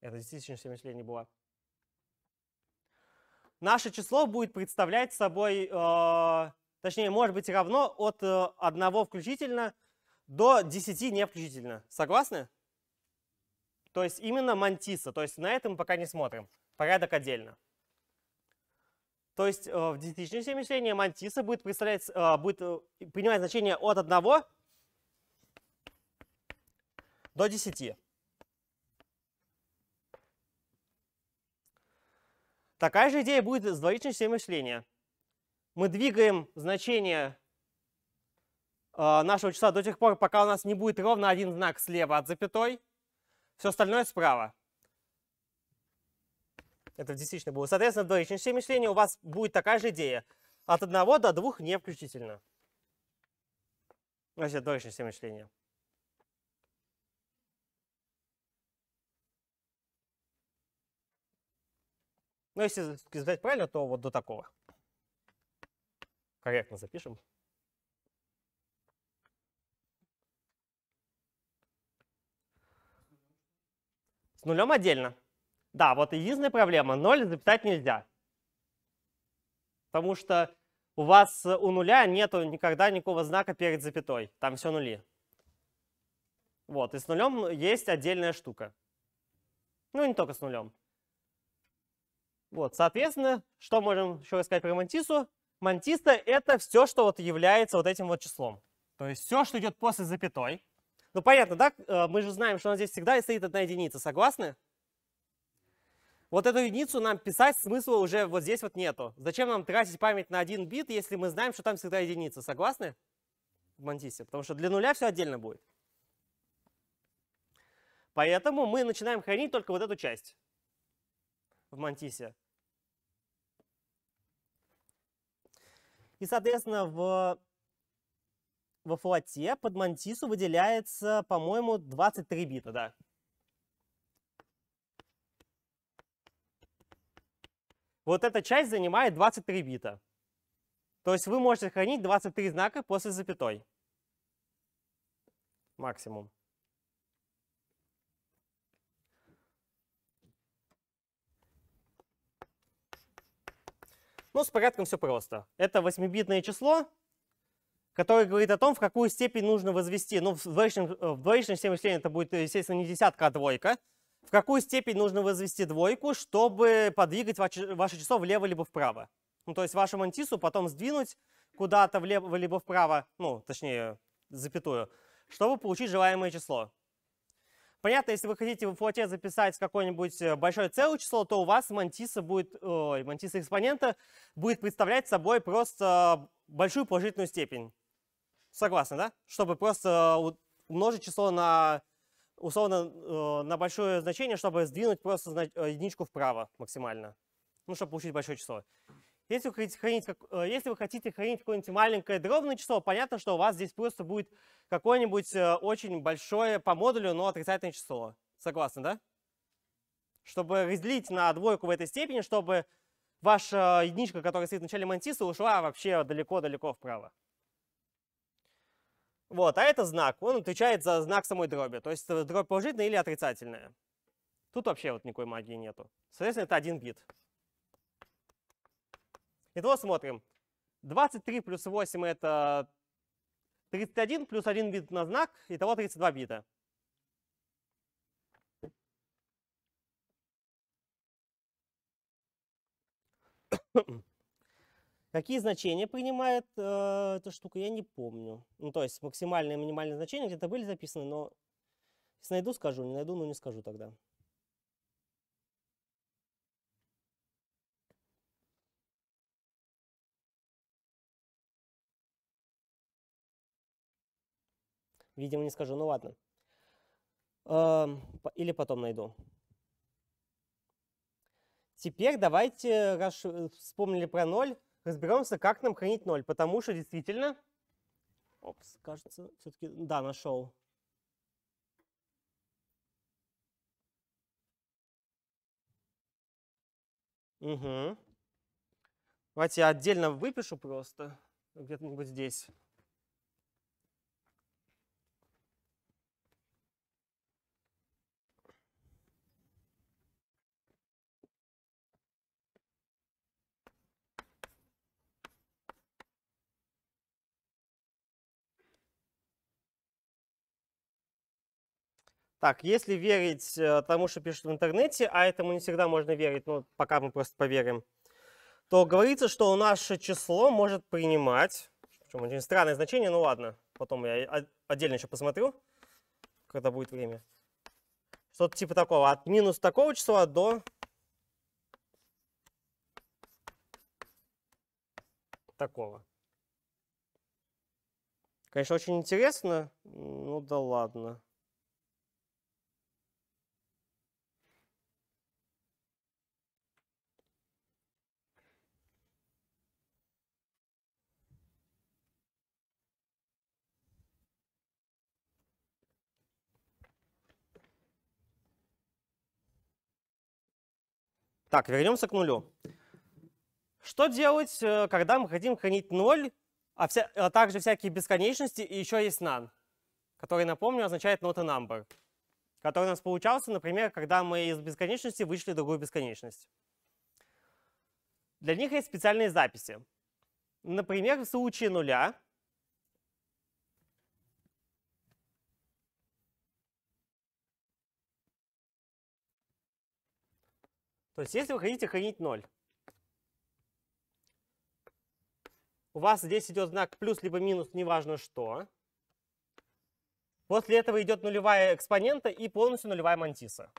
Это десятичная не было. Наше число будет представлять собой, э, точнее, может быть равно от э, 1 включительно до 10 не включительно. Согласны? То есть именно мантиса. То есть на этом пока не смотрим. Порядок отдельно. То есть э, в десятичном системе мышления мантиса будет, представлять, э, будет э, принимать значение от 1 до 10. Такая же идея будет с двоичной системой мышления. Мы двигаем значение э, нашего числа до тех пор, пока у нас не будет ровно один знак слева от запятой, все остальное справа. Это в десятичной было. Соответственно, в двоичной системе мышления у вас будет такая же идея. От одного до двух не включительно. Значит, двоичная система мышления. Но ну, если сказать правильно, то вот до такого. Корректно запишем. С нулем отдельно. Да, вот единственная проблема. Ноль записать нельзя. Потому что у вас у нуля нету никогда никакого знака перед запятой. Там все нули. Вот, и с нулем есть отдельная штука. Ну, не только с нулем. Вот, соответственно, что можем еще сказать про мантису? Мантиста это все, что вот является вот этим вот числом. То есть все, что идет после запятой. Ну, понятно, да? Э, мы же знаем, что у нас здесь всегда стоит одна единица. Согласны? Вот эту единицу нам писать смысла уже вот здесь вот нету. Зачем нам тратить память на один бит, если мы знаем, что там всегда единица? Согласны? В мантисе. Потому что для нуля все отдельно будет. Поэтому мы начинаем хранить только вот эту часть в Мантисе. И, соответственно, в, во флоте под Мантису выделяется, по-моему, 23 бита, да. Вот эта часть занимает 23 бита. То есть вы можете хранить 23 знака после запятой. Максимум. Ну, с порядком все просто. Это восьмибитное число, которое говорит о том, в какую степень нужно возвести. Ну, в двоичном, э, системе числения это будет, э, естественно, не десятка, а двойка. В какую степень нужно возвести двойку, чтобы подвигать ваше, ваше число влево либо вправо. Ну, то есть вашу мантису потом сдвинуть куда-то влево либо вправо, ну, точнее, запятую, чтобы получить желаемое число. Понятно, если вы хотите в флоте записать какое-нибудь э, большое целое число, то у вас мантиса будет, ой, мантиса экспонента будет представлять собой просто большую положительную степень. Согласны, да? Чтобы просто умножить число на, условно, э, на большое значение, чтобы сдвинуть просто э, единичку вправо максимально. Ну, чтобы получить большое число. Если вы хотите хранить, э, если вы хотите хранить какое-нибудь маленькое дробное число, понятно, что у вас здесь просто будет какое-нибудь э, очень большое по модулю, но отрицательное число. Согласны, да? Чтобы разделить на двойку в этой степени, чтобы ваша э, единичка, которая стоит в начале мантиса, ушла вообще далеко-далеко вправо. Вот, а это знак. Он отвечает за знак самой дроби. То есть дробь положительная или отрицательная. Тут вообще вот никакой магии нету. Соответственно, это один бит. Итого смотрим. 23 плюс 8 это 31 плюс 1 бит на знак, итого 32 бита. [coughs] Какие значения принимает э, эта штука, я не помню. Ну, то есть максимальное и минимальное значение где-то были записаны, но если найду, скажу, не найду, ну не скажу тогда. Видимо, не скажу, ну ладно. Эм, или потом найду. Теперь давайте, раз э, вспомнили про ноль. разберемся, как нам хранить ноль, потому что действительно... Опс, кажется, все-таки... Да, нашел. Угу. Давайте я отдельно выпишу просто где-нибудь здесь. Так, если верить э, тому, что пишут в интернете, а этому не всегда можно верить, но ну, пока мы просто поверим, то говорится, что наше число может принимать, причем очень странное значение, ну ладно, потом я отдельно еще посмотрю, когда будет время. Что-то типа такого, от минус такого числа до такого. Конечно, очень интересно, ну да ладно. Так, вернемся к нулю. Что делать, э, когда мы хотим хранить ноль, а, вся, а также всякие бесконечности и еще есть none, который, напомню, означает not a number, который у нас получался, например, когда мы из бесконечности вышли в другую бесконечность. Для них есть специальные записи. Например, в случае нуля То есть, если вы хотите хранить 0, у вас здесь идет знак плюс либо минус, неважно что. После этого идет нулевая экспонента и полностью нулевая мантиса.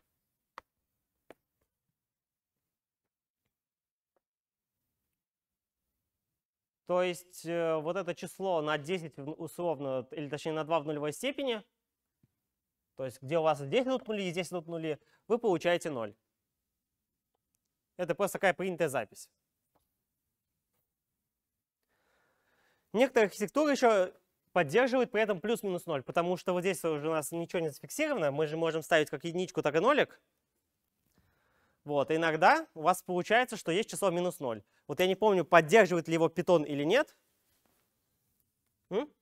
То есть э, вот это число на 10 условно, или точнее на 2 в нулевой степени, то есть где у вас здесь идут нули и здесь идут нули, вы получаете 0. Это просто такая принятая запись. Некоторые архитектуры еще поддерживают при этом плюс-минус 0, потому что вот здесь уже у нас ничего не зафиксировано, мы же можем ставить как единичку, так и нолик. Вот, и иногда у вас получается, что есть число минус 0. Вот я не помню, поддерживает ли его питон или нет. М?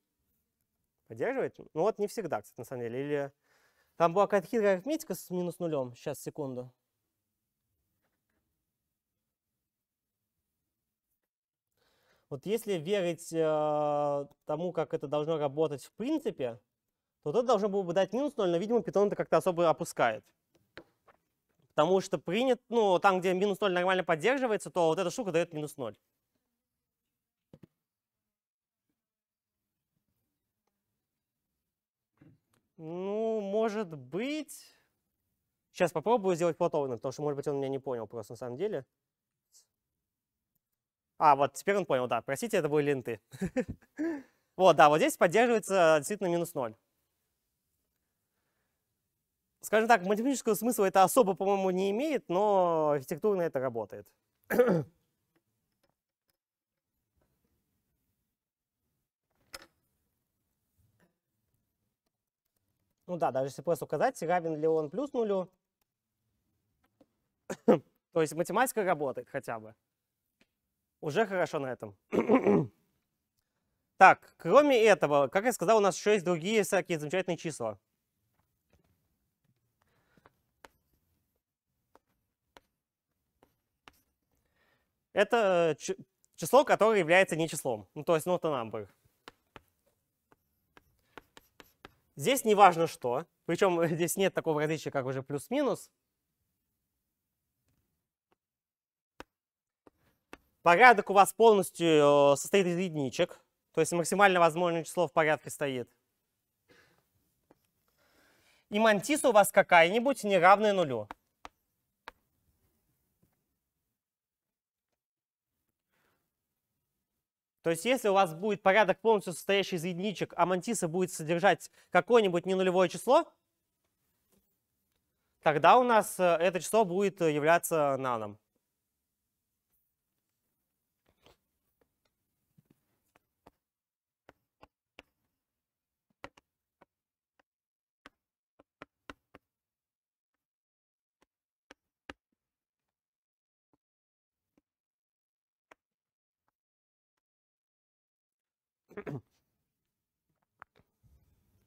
Поддерживает? Ну вот не всегда, кстати, на самом деле. Или там была какая-то хитрая арифметика с минус нулем. Сейчас, секунду. Вот если верить э, тому, как это должно работать в принципе, то это должно было бы дать минус 0, но, видимо, Python это как-то особо опускает. Потому что принят, ну, там, где минус 0 нормально поддерживается, то вот эта штука дает минус 0. Ну, может быть. Сейчас попробую сделать плотованным, потому что, может быть, он меня не понял просто на самом деле. А, вот теперь он понял, да. Простите, это были ленты. [laughs] Вот, да, вот здесь поддерживается действительно минус 0. Скажем так, математического смысла это особо, по-моему, не имеет, но архитектурно это работает. [coughs] Ну да, даже если просто указать, равен ли он плюс нулю. [coughs] То есть математика работает хотя бы. Уже хорошо на этом. так, кроме этого, как я сказал, у нас еще есть другие всякие замечательные числа. Это э, число, которое является не числом. Ну, то есть not ну, a number. Здесь не важно что. Причем [laughs] здесь нет такого различия, как уже плюс-минус. Порядок у вас полностью э, состоит из единичек, то есть максимально возможное число в порядке стоит. И мантиса у вас какая-нибудь не равная нулю. То есть если у вас будет порядок полностью состоящий из единичек, а мантиса будет содержать какое-нибудь ненулевое число, тогда у нас э, это число будет э, являться наном.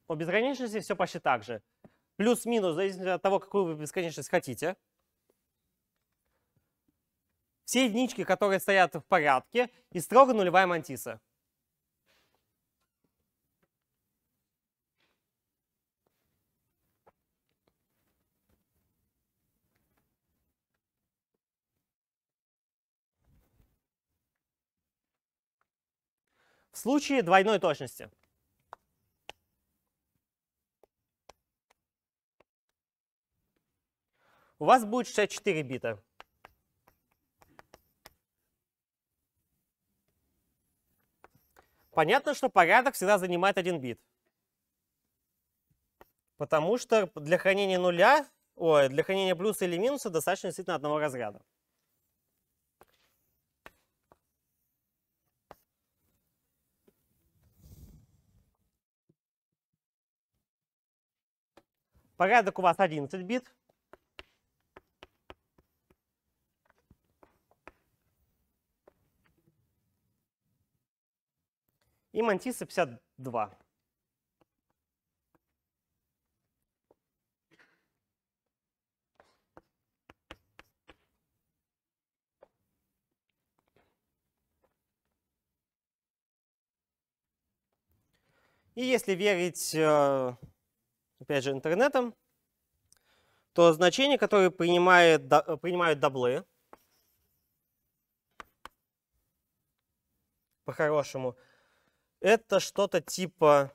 По бесконечности все почти так же. Плюс-минус, зависит от того, какую вы бесконечность хотите. Все единички, которые стоят в порядке, и строго нулевая мантиса. в случае двойной точности. У вас будет 64 бита. Понятно, что порядок всегда занимает один бит. Потому что для хранения нуля, ой, для хранения плюса или минуса достаточно действительно одного разряда. Порядок у вас 11 бит. И мантиса 52. И если верить э, опять же, интернетом, то значение, которое принимает, э, принимают даблы, по-хорошему, это что-то типа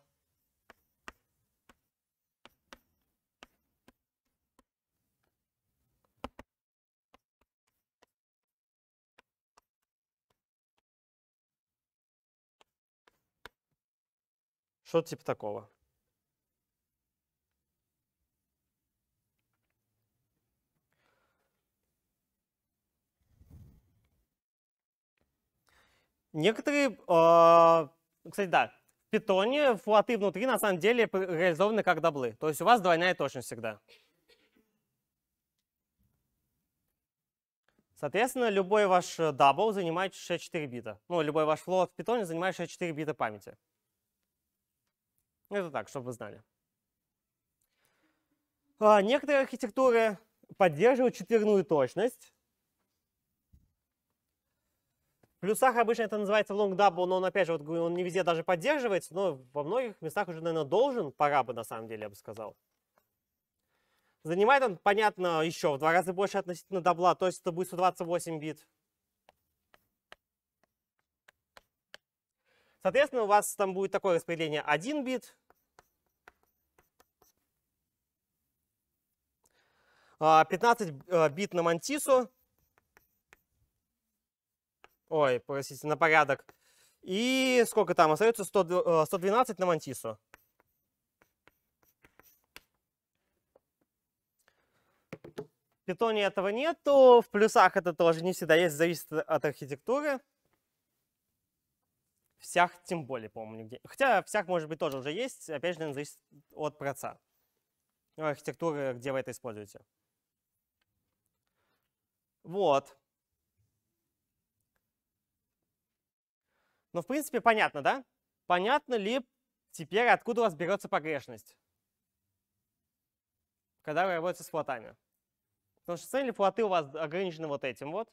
Что-то типа такого. Некоторые, э, кстати, да, в питоне флоты внутри на самом деле реализованы как даблы. То есть у вас двойная точность всегда. Соответственно, любой ваш э, дабл занимает 64 бита. Ну, любой ваш флот в питоне занимает 64 бита памяти. Это так, чтобы вы знали. А некоторые архитектуры поддерживают четверную точность. В плюсах обычно это называется long double, но он, опять же, вот, он не везде даже поддерживается, но во многих местах уже, наверное, должен, пора бы, на самом деле, я бы сказал. Занимает он, понятно, еще в два раза больше относительно дабла, то есть это будет 128 бит. Соответственно, у вас там будет такое распределение 1 бит, Uh, а, 15 э, бит на Мантису, Ой, простите, на порядок. И сколько там? Остается 100, 112 э, на Мантису. питоне этого нету, в плюсах это тоже не всегда есть, зависит от архитектуры. Всях тем более, по-моему, нигде. Хотя всех может быть, тоже уже есть, опять же, наверное, зависит от проца. Архитектуры, где вы это используете. Вот. Но, ну, в принципе, понятно, да? Понятно ли теперь, откуда у вас берется погрешность, когда вы работаете с флотами, Потому что цельные флоты у вас ограничены вот этим вот.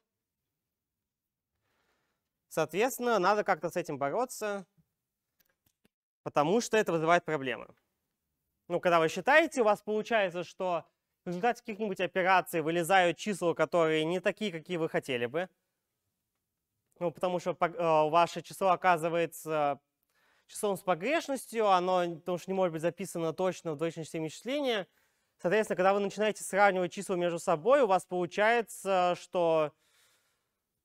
Соответственно, надо как-то с этим бороться, потому что это вызывает проблемы. Ну, когда вы считаете, у вас получается, что в результате каких-нибудь операций вылезают числа, которые не такие, какие вы хотели бы. Ну, потому что э, ваше число оказывается числом с погрешностью, оно потому что не может быть записано точно в двоичной системе исчисления. Соответственно, когда вы начинаете сравнивать числа между собой, у вас получается, что,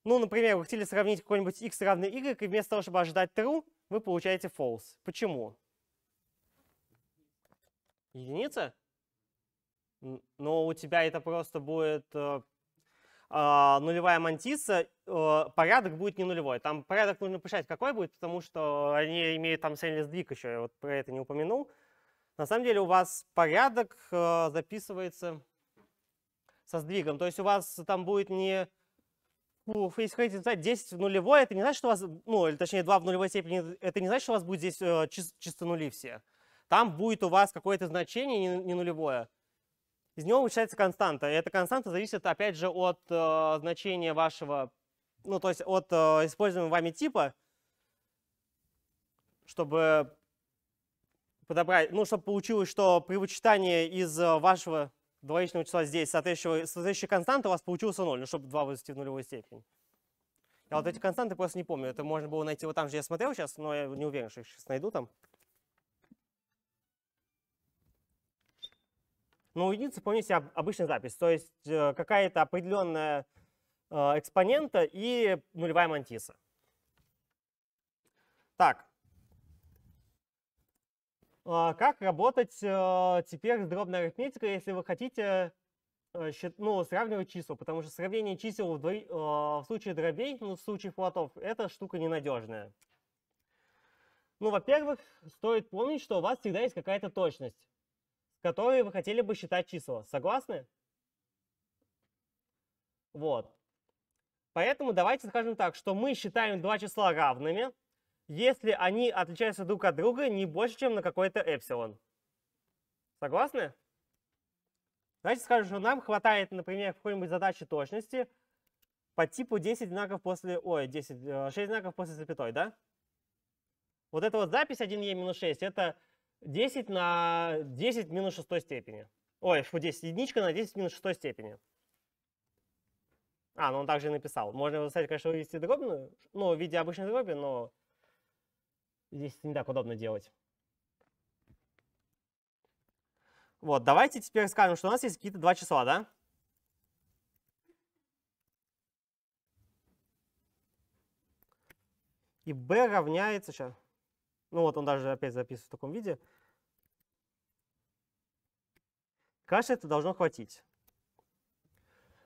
ну, например, вы хотели сравнить какой-нибудь x равный y, и вместо того, чтобы ожидать true, вы получаете false. Почему? Единица? Но у тебя это просто будет э, а, нулевая мантиса, э, порядок будет не нулевой. Там порядок нужно решать, какой будет, потому что они имеют там средний сдвиг еще, я вот про это не упомянул. На самом деле у вас порядок э, записывается со сдвигом. То есть у вас там будет не ну, если хотите 10 в нулевой, это не значит, что у вас, ну, или точнее 2 в нулевой степени, это не значит, что у вас будет здесь э, чисто нули все. Там будет у вас какое-то значение не нулевое из него вычисляется константа. И эта константа зависит, опять же, от э, значения вашего, ну, то есть от э, используемого вами типа, чтобы подобрать, ну, чтобы получилось, что при вычитании из э, вашего двоичного числа здесь соответствующей константы у вас получился 0, ну, чтобы 2 возвести в нулевую степень. Я вот эти константы просто не помню. Это можно было найти вот там же, я смотрел сейчас, но я не уверен, что их сейчас найду там. но у единицы вполне себе обычная запись, то есть э, какая-то определенная э, экспонента и нулевая мантиса. Так, а, как работать э, теперь с дробной арифметикой, если вы хотите ну, сравнивать числа, потому что сравнение чисел в, случае дробей, ну, в случае флотов, это штука ненадежная. Ну, во-первых, стоит помнить, что у вас всегда есть какая-то точность которые вы хотели бы считать числа. Согласны? Вот. Поэтому давайте скажем так, что мы считаем два числа равными, если они отличаются друг от друга не больше, чем на какой-то эпсилон. Согласны? Давайте скажем, что нам хватает, например, какой-нибудь задачи точности по типу 10 знаков после... Ой, 10, 6 э, знаков после запятой, да? Вот эта вот запись 1 е минус 6, это 10 на 10 минус 6 степени. Ой, фу, 10, единичка на 10 минус 6 степени. А, ну он также написал. Можно, кстати, конечно, вывести дробную, ну, в виде обычной дроби, но здесь это не так удобно делать. Вот, давайте теперь скажем, что у нас есть какие-то два числа, да? И b равняется, сейчас, ну вот он даже опять записывает в таком виде. Кажется, это должно хватить.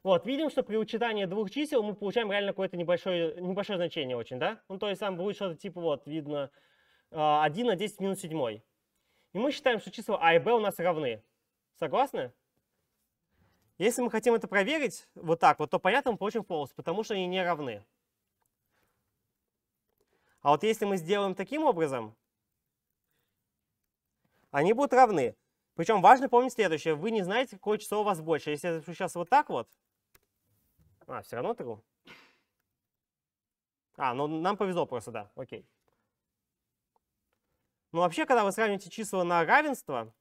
Вот, видим, что при учитании двух чисел мы получаем реально какое-то небольшое, небольшое значение очень, да? Ну, то есть там будет что-то типа, вот, видно, 1 а, на 10 минус 7. И мы считаем, что числа а и Б у нас равны. Согласны? Если мы хотим это проверить вот так вот, то понятно, мы получим false, потому что они не равны. А вот если мы сделаем таким образом, они будут равны. Причем важно помнить следующее. Вы не знаете, какое число у вас больше. Если я сейчас вот так вот, а, все равно true. А, ну нам повезло просто, да, окей. Ну вообще, когда вы сравниваете числа на равенство,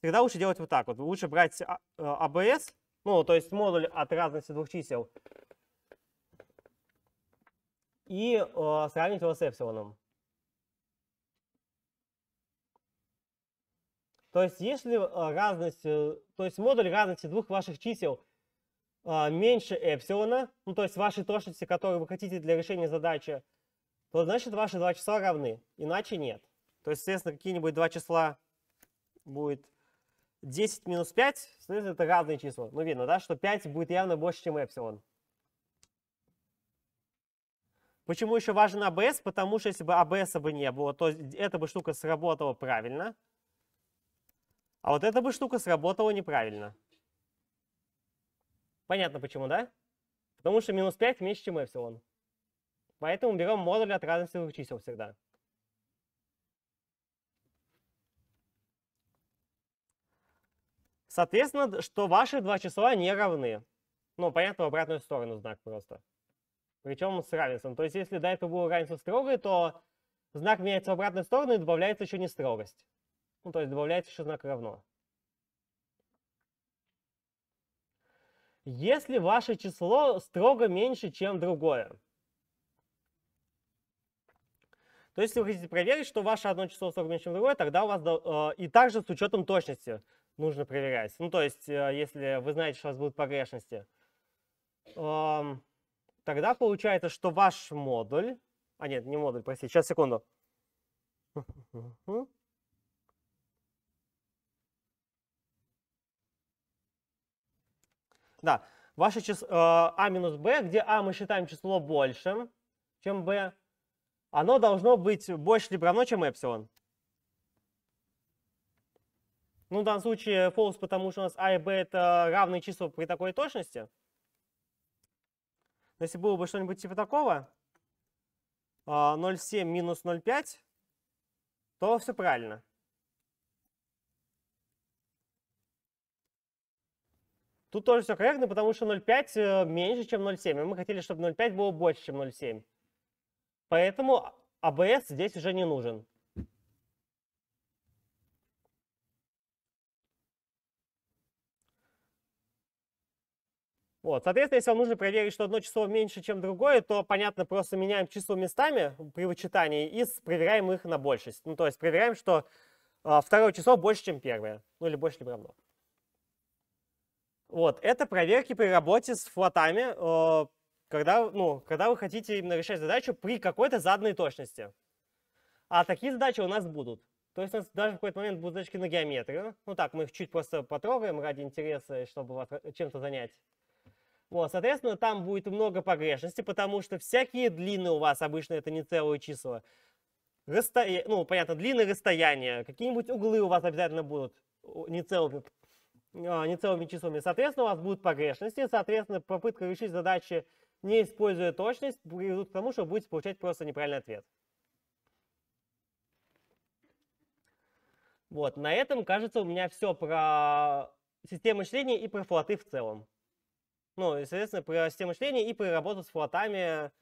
всегда лучше делать вот так вот. Лучше брать ABS, а, э, а ну то есть модуль от разности двух чисел, и э, сравнить его с эпсилоном. То есть, если э, разность, э, то есть модуль разности двух ваших чисел э, меньше эпсилона, ну то есть вашей точности, которую вы хотите для решения задачи, то значит ваши два числа равны, иначе нет. То есть, соответственно, какие-нибудь два числа будет 10 минус 5, соответственно, это разные числа. Ну, видно, да, что 5 будет явно больше, чем эпсилон. Почему еще важен ABS? А Потому что если бы ABS а бы не было, то эта бы штука сработала правильно, а вот эта бы штука сработала неправильно. Понятно почему, да? Потому что минус 5 меньше, чем эпсилон. Поэтому берем модуль от равенственных чисел всегда. Соответственно, что ваши два числа не равны. Ну, понятно, в обратную сторону знак просто причем с равенством. То есть если до этого было равенство строгое, то знак меняется в обратную сторону и добавляется еще не строгость. Ну, то есть добавляется еще знак равно. Если ваше число строго меньше, чем другое. То есть, если вы хотите проверить, что ваше одно число строго меньше, чем другое, тогда у вас... Э, и также с учетом точности нужно проверять. Ну, то есть, э, если вы знаете, что у вас будут погрешности. Эм, Тогда получается, что ваш модуль... А нет, не модуль, простите, сейчас, секунду. Да, ваше число э, а минус b, где а мы считаем число большим, чем b, оно должно быть больше либо равно, чем эпсилон. Ну, в данном случае false, потому что у нас а и b это равные числа при такой точности. Но если было бы что-нибудь типа такого, 0,7 а, минус 0,5, то все правильно. Тут тоже все корректно, потому что 0,5 э, меньше, чем 0,7. И мы хотели, чтобы 0,5 было больше, чем 0,7. Поэтому АБС здесь уже не нужен. Вот. Соответственно, если вам нужно проверить, что одно число меньше, чем другое, то, понятно, просто меняем числа местами при вычитании и проверяем их на большесть. Ну, то есть проверяем, что а, второе число больше, чем первое, ну или больше, либо равно. Вот, это проверки при работе с флотами, а, когда, ну, когда вы хотите именно решать задачу при какой-то заданной точности. А такие задачи у нас будут. То есть у нас даже в какой-то момент будут задачки на геометрию. Ну так, мы их чуть просто потрогаем ради интереса, чтобы э, чем-то занять. Вот, соответственно, там будет много погрешности, потому что всякие длины у вас обычно это не целые числа. Расто... Ну, понятно, длинные расстояния. Какие-нибудь углы у вас обязательно будут не целыми, а, не целыми числами. Соответственно, у вас будут погрешности. Соответственно, попытка решить задачи, не используя точность, приведут к тому, что вы будете получать просто неправильный ответ. Вот, на этом, кажется, у меня все про систему чтения и про флоты в целом. Ну, и, соответственно, про систему мышления и про работу с флотами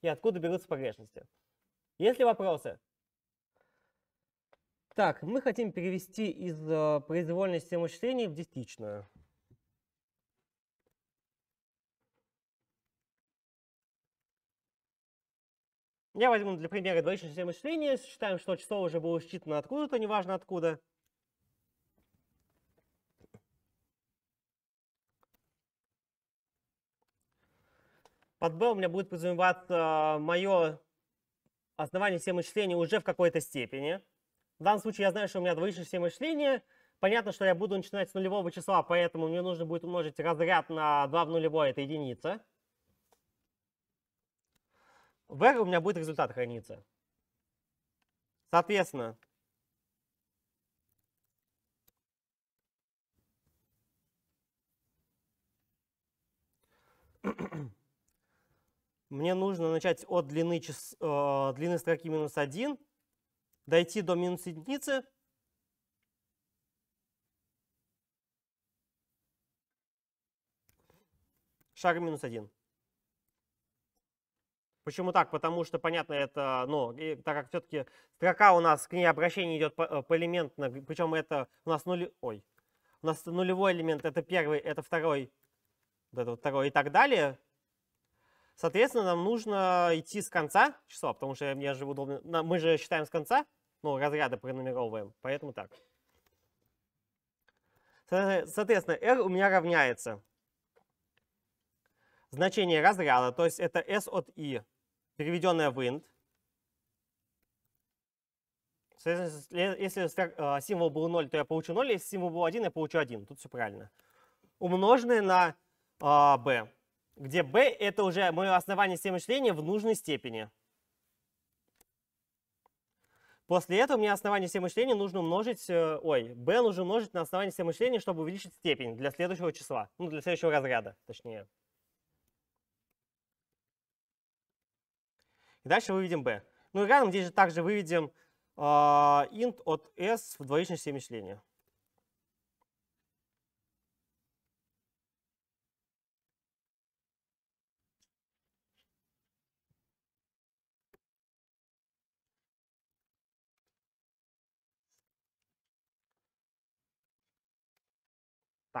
и откуда берутся погрешности. Есть ли вопросы? Так, мы хотим перевести из э, произвольной системы мышления в десятичную. Я возьму для примера двоичную систему мышления. считаем, что число уже было считано откуда-то, неважно откуда. Под B у меня будет подразумеваться а, мое основание всемышления уже в какой-то степени. В данном случае я знаю, что у меня двоичное всемышление. Понятно, что я буду начинать с нулевого числа, поэтому мне нужно будет умножить разряд на 2 в нулевое это единица. В R у меня будет результат храниться. Соответственно, Mm-hmm мне нужно начать от длины, час, э, длины строки минус 1, дойти до минус единицы, шаг минус 1. Почему так? Потому что, понятно, это, ну, и, так как все-таки строка у нас, к ней обращение идет по, э, по элементно, причем это у нас нули, ой, у нас нулевой элемент, это первый, это второй, вот это вот второй и так далее, Соответственно, нам нужно идти с конца числа, потому что мне же удобно... Мы же считаем с конца, ну, разряды пронумеровываем, поэтому так. Соответственно, r у меня равняется значение разряда, то есть это s от i, переведенное в int. Соответственно, если э, символ был 0, то я получу 0, если символ был 1, я получу 1. Тут все правильно. Умноженное на э, b где b – это уже мое основание системы мышления в нужной степени. После этого мне основание системы мышления нужно умножить, э, ой, b нужно умножить на основание системы мышления, чтобы увеличить степень для следующего числа, ну, для следующего разряда, точнее. И дальше выведем b. Ну и рядом здесь же также выведем э, int от s в двоичной системе мышления.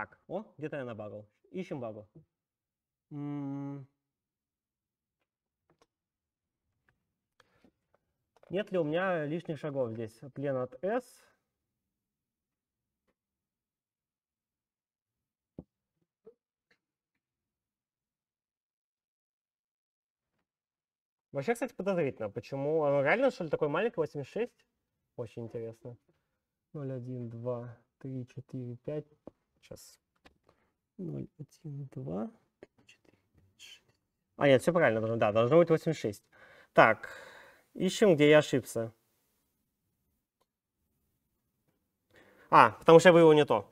Так, о, где-то я набагал. Ищем багу. Нет ли у меня лишних шагов здесь? Плен от S. Вообще, кстати, подозрительно. Почему? Оно реально, что ли, такой маленький? 86? Очень интересно. 0, 1, 2, 3, 4, 5, Сейчас. 0, 1, 2, 4, 5, 6. А, нет, все правильно должно. Да, должно быть 86. Так, ищем, где я ошибся. А, потому что я вывел не то.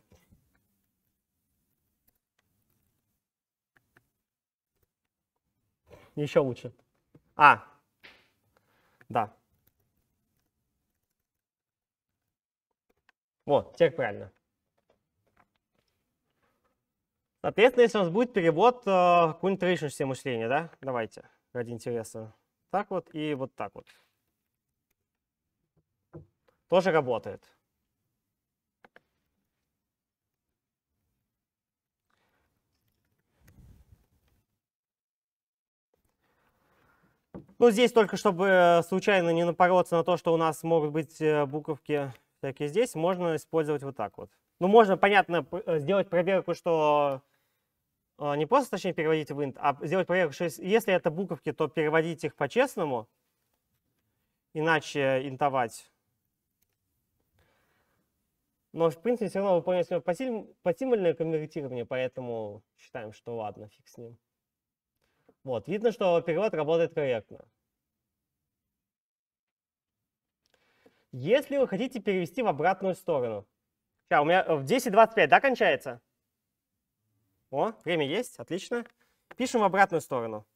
Еще лучше. А, да. Вот, теперь правильно. Соответственно, если у нас будет перевод э, нибудь речную систему мышления, да? Давайте, ради интереса. Так вот и вот так вот. Тоже работает. Ну, здесь только, чтобы э, случайно не напороться на то, что у нас могут быть э, буковки всякие здесь, можно использовать вот так вот. Ну, можно, понятно, э, сделать проверку, что э, не просто, точнее, переводить в int, а сделать проверку, что если это буковки, то переводить их по-честному, иначе интовать. Но, в принципе, все равно выполняется пассивное конвертирование, поэтому считаем, что ладно, фиг с ним. Вот, видно, что перевод работает корректно. Если вы хотите перевести в обратную сторону, Сейчас, у меня э, в 10.25, да, кончается? О, время есть, отлично. Пишем в обратную сторону.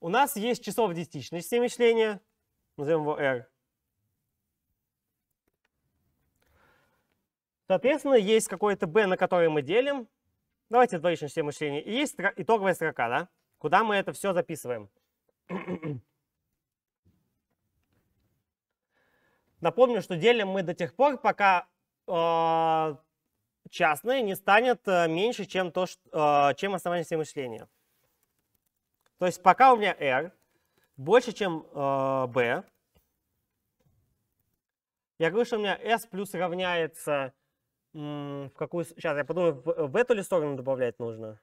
У нас есть часов десятичной системы мышления, назовем его R. Соответственно, есть какое-то B, на которое мы делим. Давайте двоичную систему мышления. И есть итоговая строка, да, куда мы это все записываем. [clears throat] Напомню, что делим мы до тех пор, пока а, частные не станет э, меньше, чем, то, а, чем основание системы мышления. То есть пока у меня R больше, чем а, B, я говорю, что у меня S плюс равняется в какую... Сейчас, я подумаю, в, в эту ли сторону добавлять нужно?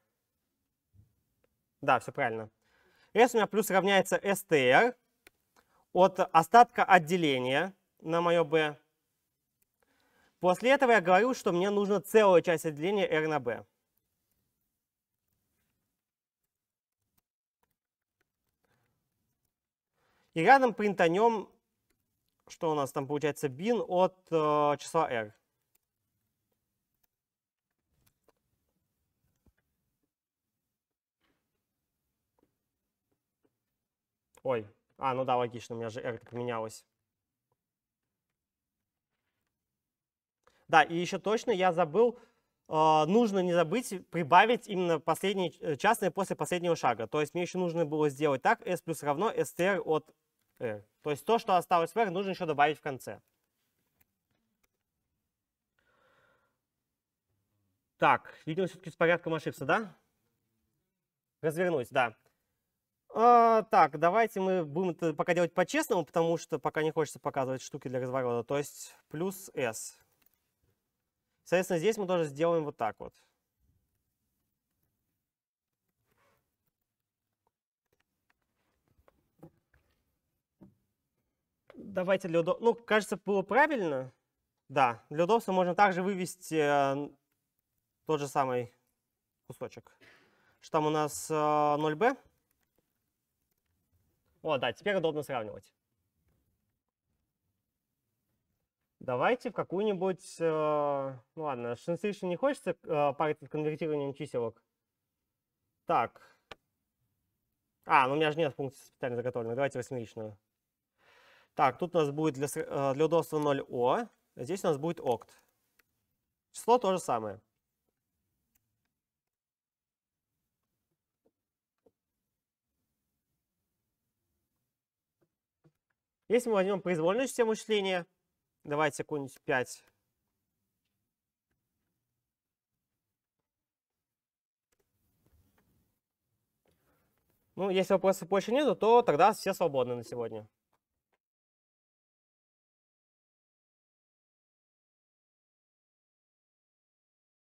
Да, все правильно. S у меня плюс равняется STR от остатка отделения на мое B После этого я говорю, что мне нужна целая часть отделения R на B. И рядом принтанем, что у нас там получается, bin от э, числа R. Ой, а, ну да, логично, у меня же R поменялось. Да, и еще точно я забыл, э, нужно не забыть прибавить именно последний, э, частное после последнего шага. То есть мне еще нужно было сделать так, s плюс равно str от r. То есть то, что осталось в r, нужно еще добавить в конце. Так, видимо, все-таки с порядком ошибся, да? Развернусь, да. А, так, давайте мы будем это пока делать по-честному, потому что пока не хочется показывать штуки для разворота. То есть плюс s. Соответственно, здесь мы тоже сделаем вот так вот. Давайте для удобства. Ну, кажется, было правильно. Да, для удобства можно также вывести э, тот же самый кусочек. Что там у нас 0b. Э, О, да, теперь удобно сравнивать. Давайте в какую-нибудь... Э, ну ладно, Шинсейшн не хочется э, париться конвертированием чиселок. Так. А, ну у меня же нет функции специально заготовленной, Давайте восьмеричную. Так, тут у нас будет для, э, для удобства 0о. здесь у нас будет окт. Число то же самое. Если мы возьмем произвольную систему числения, Давайте какую-нибудь 5. Ну, если вопросов больше нету, то тогда все свободны на сегодня.